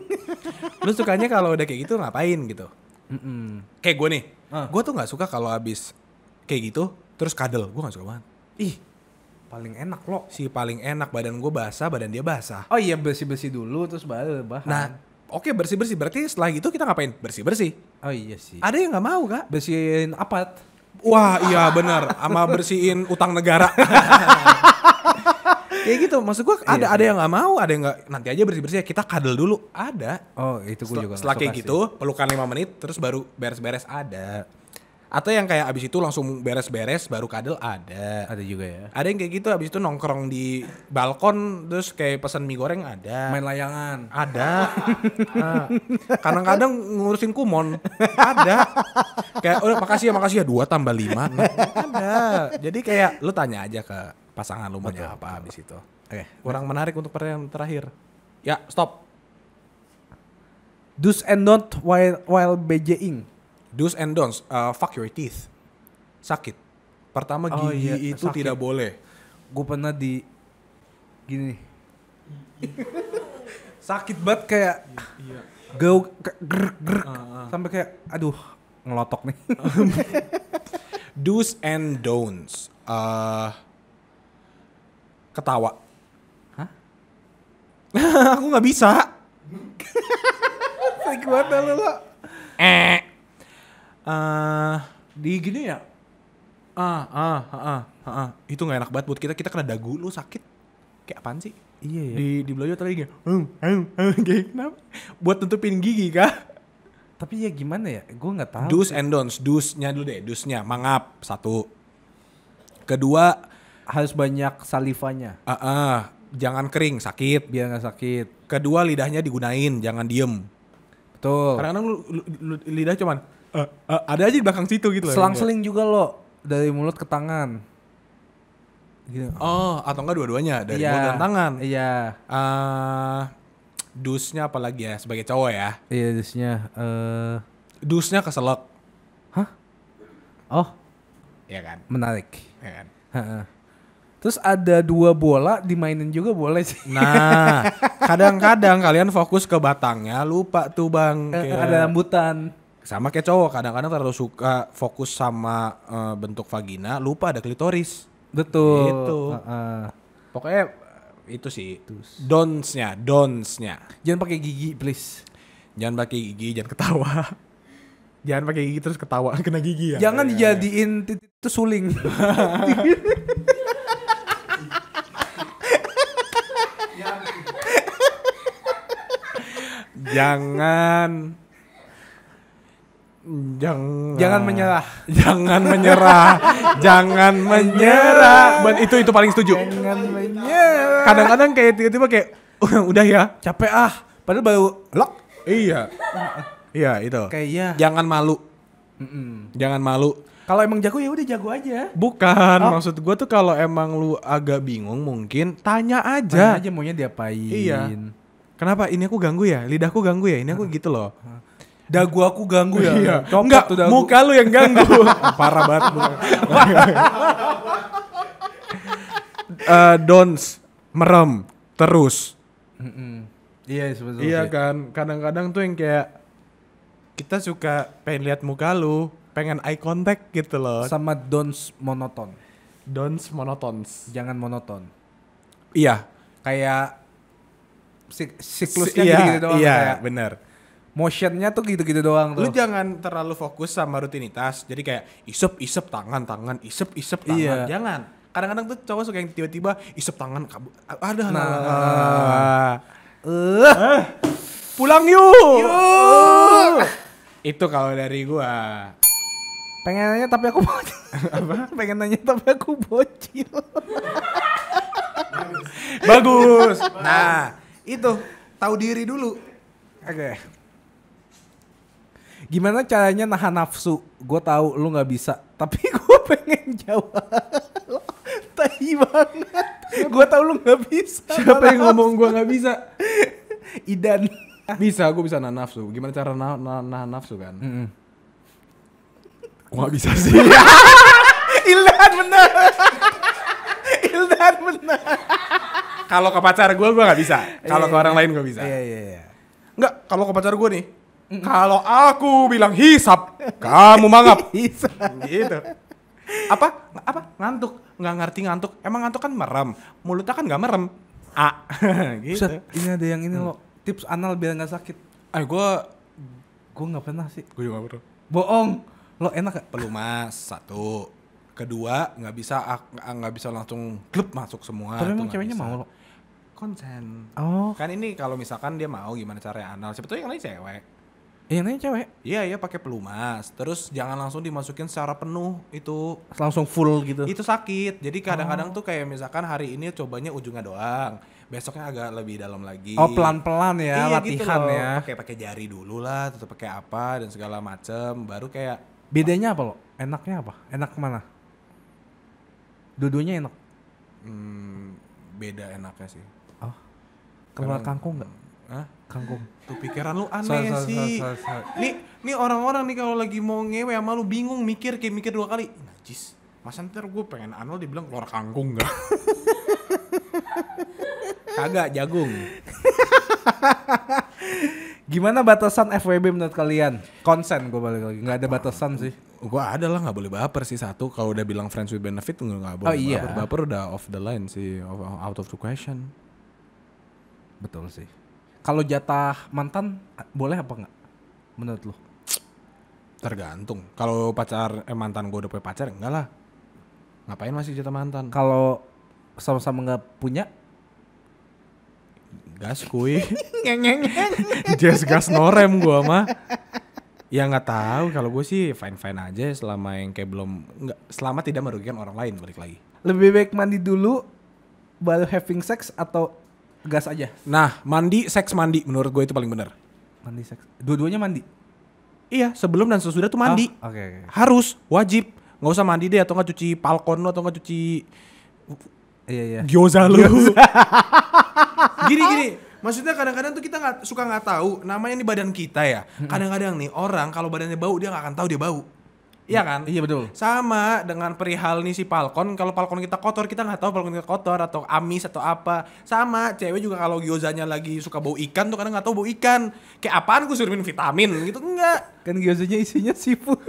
[LAUGHS] lu sukanya kalau udah kayak gitu ngapain gitu? Mm -mm. Kayak gue nih, uh. Ah. gue tuh nggak suka kalau abis kayak gitu terus kadel, gue gak suka banget. Ih, paling enak loh. Si paling enak badan gue basah, badan dia basah. Oh iya bersih bersih dulu terus baru bahan. Nah, oke okay, bersih bersih berarti setelah itu kita ngapain? Bersih bersih. Oh iya sih. Ada yang nggak mau kak? Bersihin apat. Wah iya benar, sama bersihin utang negara. [LAUGHS] kayak gitu maksud gua ada iya. ada yang nggak mau ada yang nggak nanti aja bersih bersih kita kadel dulu ada oh itu gue juga setelah kayak gitu pelukan lima menit terus baru beres beres ada atau yang kayak abis itu langsung beres-beres baru kadel ada ada juga ya ada yang kayak gitu abis itu nongkrong di balkon terus kayak pesan mie goreng ada main layangan ada ah. kadang-kadang ngurusin kumon ada kayak oh makasih ya makasih ya dua tambah lima ada jadi kayak lu tanya aja ke pasangan lu punya apa di situ, itu. Oke, okay, kurang menarik untuk pertanyaan terakhir. Ya, stop. Do's and don't while while BJing. Do's and don't Uh, fuck your teeth. Sakit. Pertama oh, gigi oh, iya, itu sakit. tidak boleh. Gue pernah di gini. sakit banget kayak iya. Go ger, ger, uh, uh. sampai kayak aduh ngelotok nih. [LAUGHS] Do's and don'ts. Uh, ketawa. Hah? aku nggak bisa. Sekuat lu lo. Eh. Uh, di gini ya. Ah, ah, ah, ah, ah. Itu nggak enak banget buat kita. Kita kena dagu lo sakit. Kayak apaan sih? Iya ya. Di di belajar tadi kayak, hmm, hmm, hmm, kenapa? Buat tutupin gigi kah? Tapi ya gimana ya? Gue nggak tahu. Dus and don'ts. Dusnya dulu deh. Dusnya mangap satu. Kedua, harus banyak salivanya. Ah, uh, uh, jangan kering, sakit. Biar nggak sakit. Kedua lidahnya digunain, jangan diem. Betul. Karena lu, lu, lu lidah cuman uh, uh, ada aja di belakang situ gitu. Selang-seling juga lo dari mulut ke tangan. Gitu. Oh, atau enggak dua-duanya dari iya, mulut dan tangan. Iya. Uh, dusnya apalagi ya sebagai cowok ya? Iya dusnya. Uh... Dusnya keselak. Hah? Oh. Ya kan. Menarik. Ya kan. Terus ada dua bola dimainin juga boleh sih. Nah, [LAUGHS] kadang-kadang kalian fokus ke batangnya, lupa tuh bang. Eh, kayak... Ada rambutan. Sama kayak cowok, kadang-kadang terlalu suka fokus sama uh, bentuk vagina, lupa ada klitoris. Betul. Itu. Uh -uh. Pokoknya eh, itu sih. donsnya donsnya Jangan pakai gigi, please. Jangan pakai gigi, jangan ketawa. jangan pakai gigi terus ketawa [LAUGHS] kena gigi ya. Jangan iya, iya. dijadiin itu suling. [LAUGHS] jangan jangan jangan menyerah jangan menyerah jangan menyerah itu itu paling setuju kadang-kadang kayak tiba-tiba kayak udah ya capek ah padahal baru lock iya iya itu kayak ya. jangan malu Mm-mm. jangan malu kalau emang jago ya udah jago aja bukan oh. maksud gue tuh kalau emang lu agak bingung mungkin tanya aja tanya aja maunya diapain iya Kenapa ini aku ganggu ya? Lidahku ganggu ya? Ini aku gitu loh. Dagu aku ganggu ya? Iya. tuh dagu. muka lu yang ganggu. [LAUGHS] Parah banget. uh, [LAUGHS] dons, merem, terus. Iya sebetulnya. Iya kan, kadang-kadang tuh yang kayak kita suka pengen lihat muka lu, pengen eye contact gitu loh. Sama dons monoton. Dons monotons. Jangan monoton. Iya. Kayak sik siklusnya iya, gitu, -gitu doang iya kayak. bener motionnya tuh gitu-gitu doang tuh. jangan terlalu fokus sama rutinitas. Jadi kayak isep isep tangan tangan isep isep tangan. Iya. Jangan. Kadang-kadang tuh cowok suka yang tiba-tiba isep tangan kabur. Ada nah. nah. Uh. Pulang yuk. yuk. Ah. Itu kalau dari gua. Pengen nanya tapi aku bocil. [LAUGHS] Apa? Pengen nanya tapi aku bocil. Bagus. Nah, itu tahu diri dulu. Oke. Okay. Gimana caranya nahan nafsu? Gue tahu lu nggak bisa, [LAUGHS] tapi gue pengen jawab. [LAUGHS] Tahi banget. Gue tahu lu nggak bisa. Siapa yang ngomong gue nggak bisa? [LAUGHS] Idan. Bisa, gue bisa nahan nafsu. Gimana cara nahan nafsu kan? Mm -hmm. Gue gak bisa sih. Ildan bener. Ildan bener kalau ke pacar gue gue nggak bisa iya, kalau ke iya, orang iya. lain gue bisa iya iya iya nggak kalau ke pacar gue nih kalau aku bilang hisap kamu mangap [LAUGHS] gitu apa apa ngantuk nggak ngerti ngantuk emang ngantuk kan merem mulutnya kan nggak merem a [LAUGHS] gitu Set, ini ada yang ini hmm. loh tips anal biar nggak sakit eh ah, gue gue nggak pernah sih gue juga pernah bohong lo enak gak? pelumas satu kedua nggak bisa nggak bisa langsung klub masuk semua tapi emang ceweknya mau lo konsen. Oh. Kan ini kalau misalkan dia mau gimana caranya anal. Sebetulnya yang lain cewek. Iya yang cewek? Iya iya pakai pelumas. Terus jangan langsung dimasukin secara penuh itu. Langsung full gitu. Itu sakit. Jadi kadang-kadang oh. tuh kayak misalkan hari ini cobanya ujungnya doang. Besoknya agak lebih dalam lagi. Oh pelan-pelan ya iya, gitu latihan gitu ya. Kayak pakai jari dulu lah, terus pakai apa dan segala macem. Baru kayak. Bedanya apa lo? Enaknya apa? Enak kemana? Dudunya enak. Hmm, beda enaknya sih Kenal kangkung nggak? Hah? Kangkung. Tuh pikiran lu aneh sih. Sorry, sorry, Nih, nih orang-orang nih kalau lagi mau ngewe sama lu bingung mikir kayak mikir dua kali. Najis. Masa ntar gue pengen anal dibilang keluar kangkung gak? [LAUGHS] Kagak, jagung. [LAUGHS] Gimana batasan FWB menurut kalian? Konsen gue balik lagi, nggak ada batasan sih. Gue ada lah nggak boleh baper sih satu. Kalau udah bilang friends with benefit nggak boleh oh, iya. baper. Baper udah off the line sih, out of the question. Betul sih. Kalau jatah mantan boleh apa enggak? Menurut lo? Tergantung. Kalau pacar eh, mantan gue udah punya pacar enggak lah. Ngapain masih jatah mantan? Kalau sama-sama nggak punya gas kuy [LAUGHS] Jazz gas norem gua mah ya nggak tahu kalau gue sih fine fine aja selama yang kayak belum nggak selama tidak merugikan orang lain balik lagi lebih baik mandi dulu baru having sex atau gas aja. Nah, mandi, seks mandi menurut gue itu paling benar. Mandi seks. Dua-duanya mandi. Iya, sebelum dan sesudah tuh mandi. Oh, okay, okay. Harus, wajib. Nggak usah mandi deh atau nggak cuci palkon atau nggak cuci Iya, iya. Gyoza lu. [LAUGHS] gini gini, maksudnya kadang-kadang tuh kita nggak suka nggak tahu namanya ini badan kita ya. Kadang-kadang nih orang kalau badannya bau dia nggak akan tahu dia bau. Iya kan? Iya betul. Sama dengan perihal nih si Falcon, kalau Falcon kita kotor kita nggak tahu Falcon kita kotor atau amis atau apa. Sama cewek juga kalau gyozanya lagi suka bau ikan tuh kadang nggak tahu bau ikan. Kayak apaan gue suruh minum vitamin gitu enggak. Kan gyozanya isinya seafood.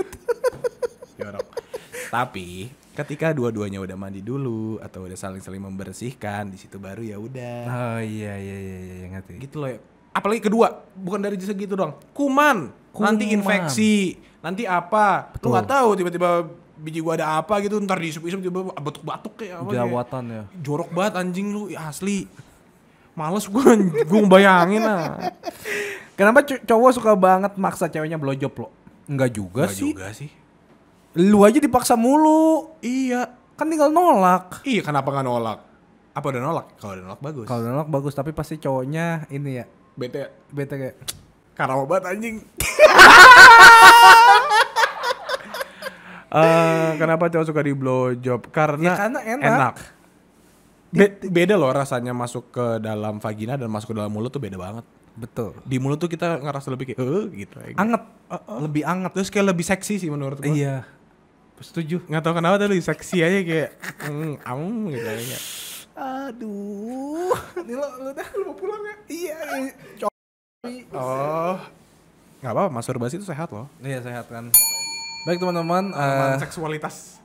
[LAUGHS] Tapi ketika dua-duanya udah mandi dulu atau udah saling-saling membersihkan di situ baru ya udah. Oh iya iya iya iya, iya ngerti. Gitu loh. Ya. Apalagi kedua, bukan dari segitu doang. Kuman, Kuman. nanti infeksi nanti apa Betul. lu nggak tahu tiba-tiba biji gua ada apa gitu ntar diisup-isup tiba batuk-batuk ya, kayak apa jawatan ya jorok banget anjing lu ya, asli males gua, gua bayangin lah [LAUGHS] kenapa cowok suka banget maksa ceweknya blowjob lo Enggak juga nggak sih juga sih lu aja dipaksa mulu iya kan tinggal nolak iya kenapa nggak nolak apa udah nolak kalau udah nolak bagus kalau udah nolak bagus tapi pasti cowoknya ini ya bete bete kayak karawa banget anjing [LAUGHS] uh, kenapa cowok suka di blow job? Karena, ya, karena enak. enak. Be beda loh rasanya masuk ke dalam vagina dan masuk ke dalam mulut tuh beda banget. Betul. Di mulut tuh kita ngerasa lebih kayak eh gitu. Anget. Uh, uh. Lebih anget. Terus kayak lebih seksi sih menurut gue. Iya. Setuju. Gak tau kenapa tadi seksi aja kayak Hmm, um, gitu aja. Aduh. [LAUGHS] Ini lo, lo dah lo mau pulang ya? Iya. Oh. Gak apa-apa, masturbasi itu sehat loh. Iya sehat kan. Baik teman-teman. uh, seksualitas.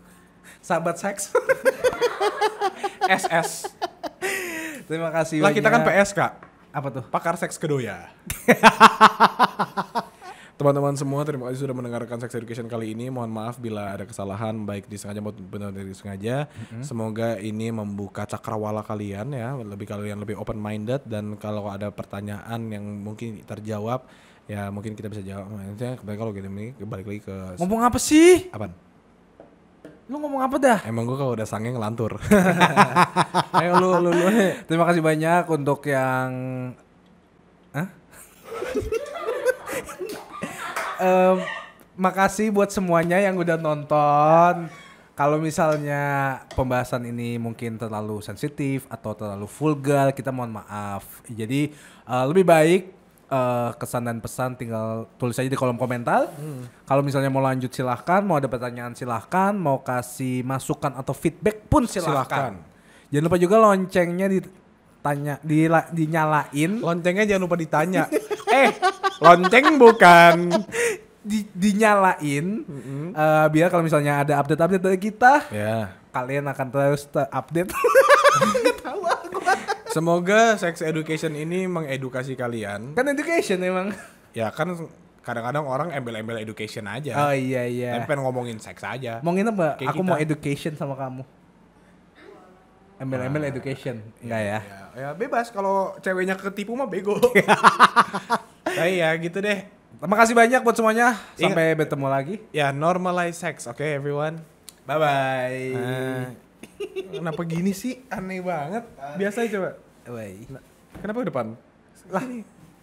[LAUGHS] sahabat seks. SS. [LAUGHS] Terima kasih Lah kita kan PS kak. Apa tuh? Pakar seks kedoya. [LAUGHS] Teman-teman semua terima kasih sudah mendengarkan Sex Education kali ini. Mohon maaf bila ada kesalahan baik disengaja maupun benar dari sengaja. Mm-hmm. Semoga ini membuka cakrawala kalian ya, lebih kalian lebih open minded dan kalau ada pertanyaan yang mungkin terjawab ya mungkin kita bisa jawab maksudnya kembali kalau gitu ini balik lagi ke ngomong apa sih apa lu ngomong apa dah emang gue kalau udah sange ngelantur [LAUGHS] ayo lu, lu lu terima kasih banyak untuk yang Hah? um, [LAUGHS] makasih buat semuanya yang udah nonton kalau misalnya pembahasan ini mungkin terlalu sensitif atau terlalu vulgar, kita mohon maaf. Jadi uh, lebih baik uh, kesan dan pesan tinggal tulis aja di kolom komentar. Hmm. Kalau misalnya mau lanjut silahkan, mau ada pertanyaan silahkan, mau kasih masukan atau feedback pun silahkan. silahkan. Jangan lupa juga loncengnya ditanya, di, dinyalain. Loncengnya jangan lupa ditanya. [LAUGHS] eh, lonceng bukan. Di, dinyalain mm -hmm. uh, biar kalau misalnya ada update-update dari kita, yeah. kalian akan terus update. Nggak [LAUGHS] tahu Semoga sex education ini mengedukasi kalian. Kan education emang. Ya kan kadang-kadang orang embel-embel education aja. Oh iya iya. Tapi ngomongin seks aja. Mau nginep gak? Kayak Aku kita. mau education sama kamu. Embel-embel ah, education. Iya, Enggak ya? iya, ya. Ya bebas kalau ceweknya ketipu mah bego. [LAUGHS] nah, iya gitu deh. Terima kasih banyak buat semuanya. Iya. Sampai Ingat. bertemu lagi. Ya, normalize sex. Oke, okay, everyone. Bye bye. Uh, nah. Kenapa gini sih? Aneh banget. Biasanya coba. Woi. Nah, kenapa ke depan? Lah.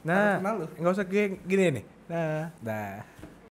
Nah, nggak usah gini, gini nih. Nah, nah.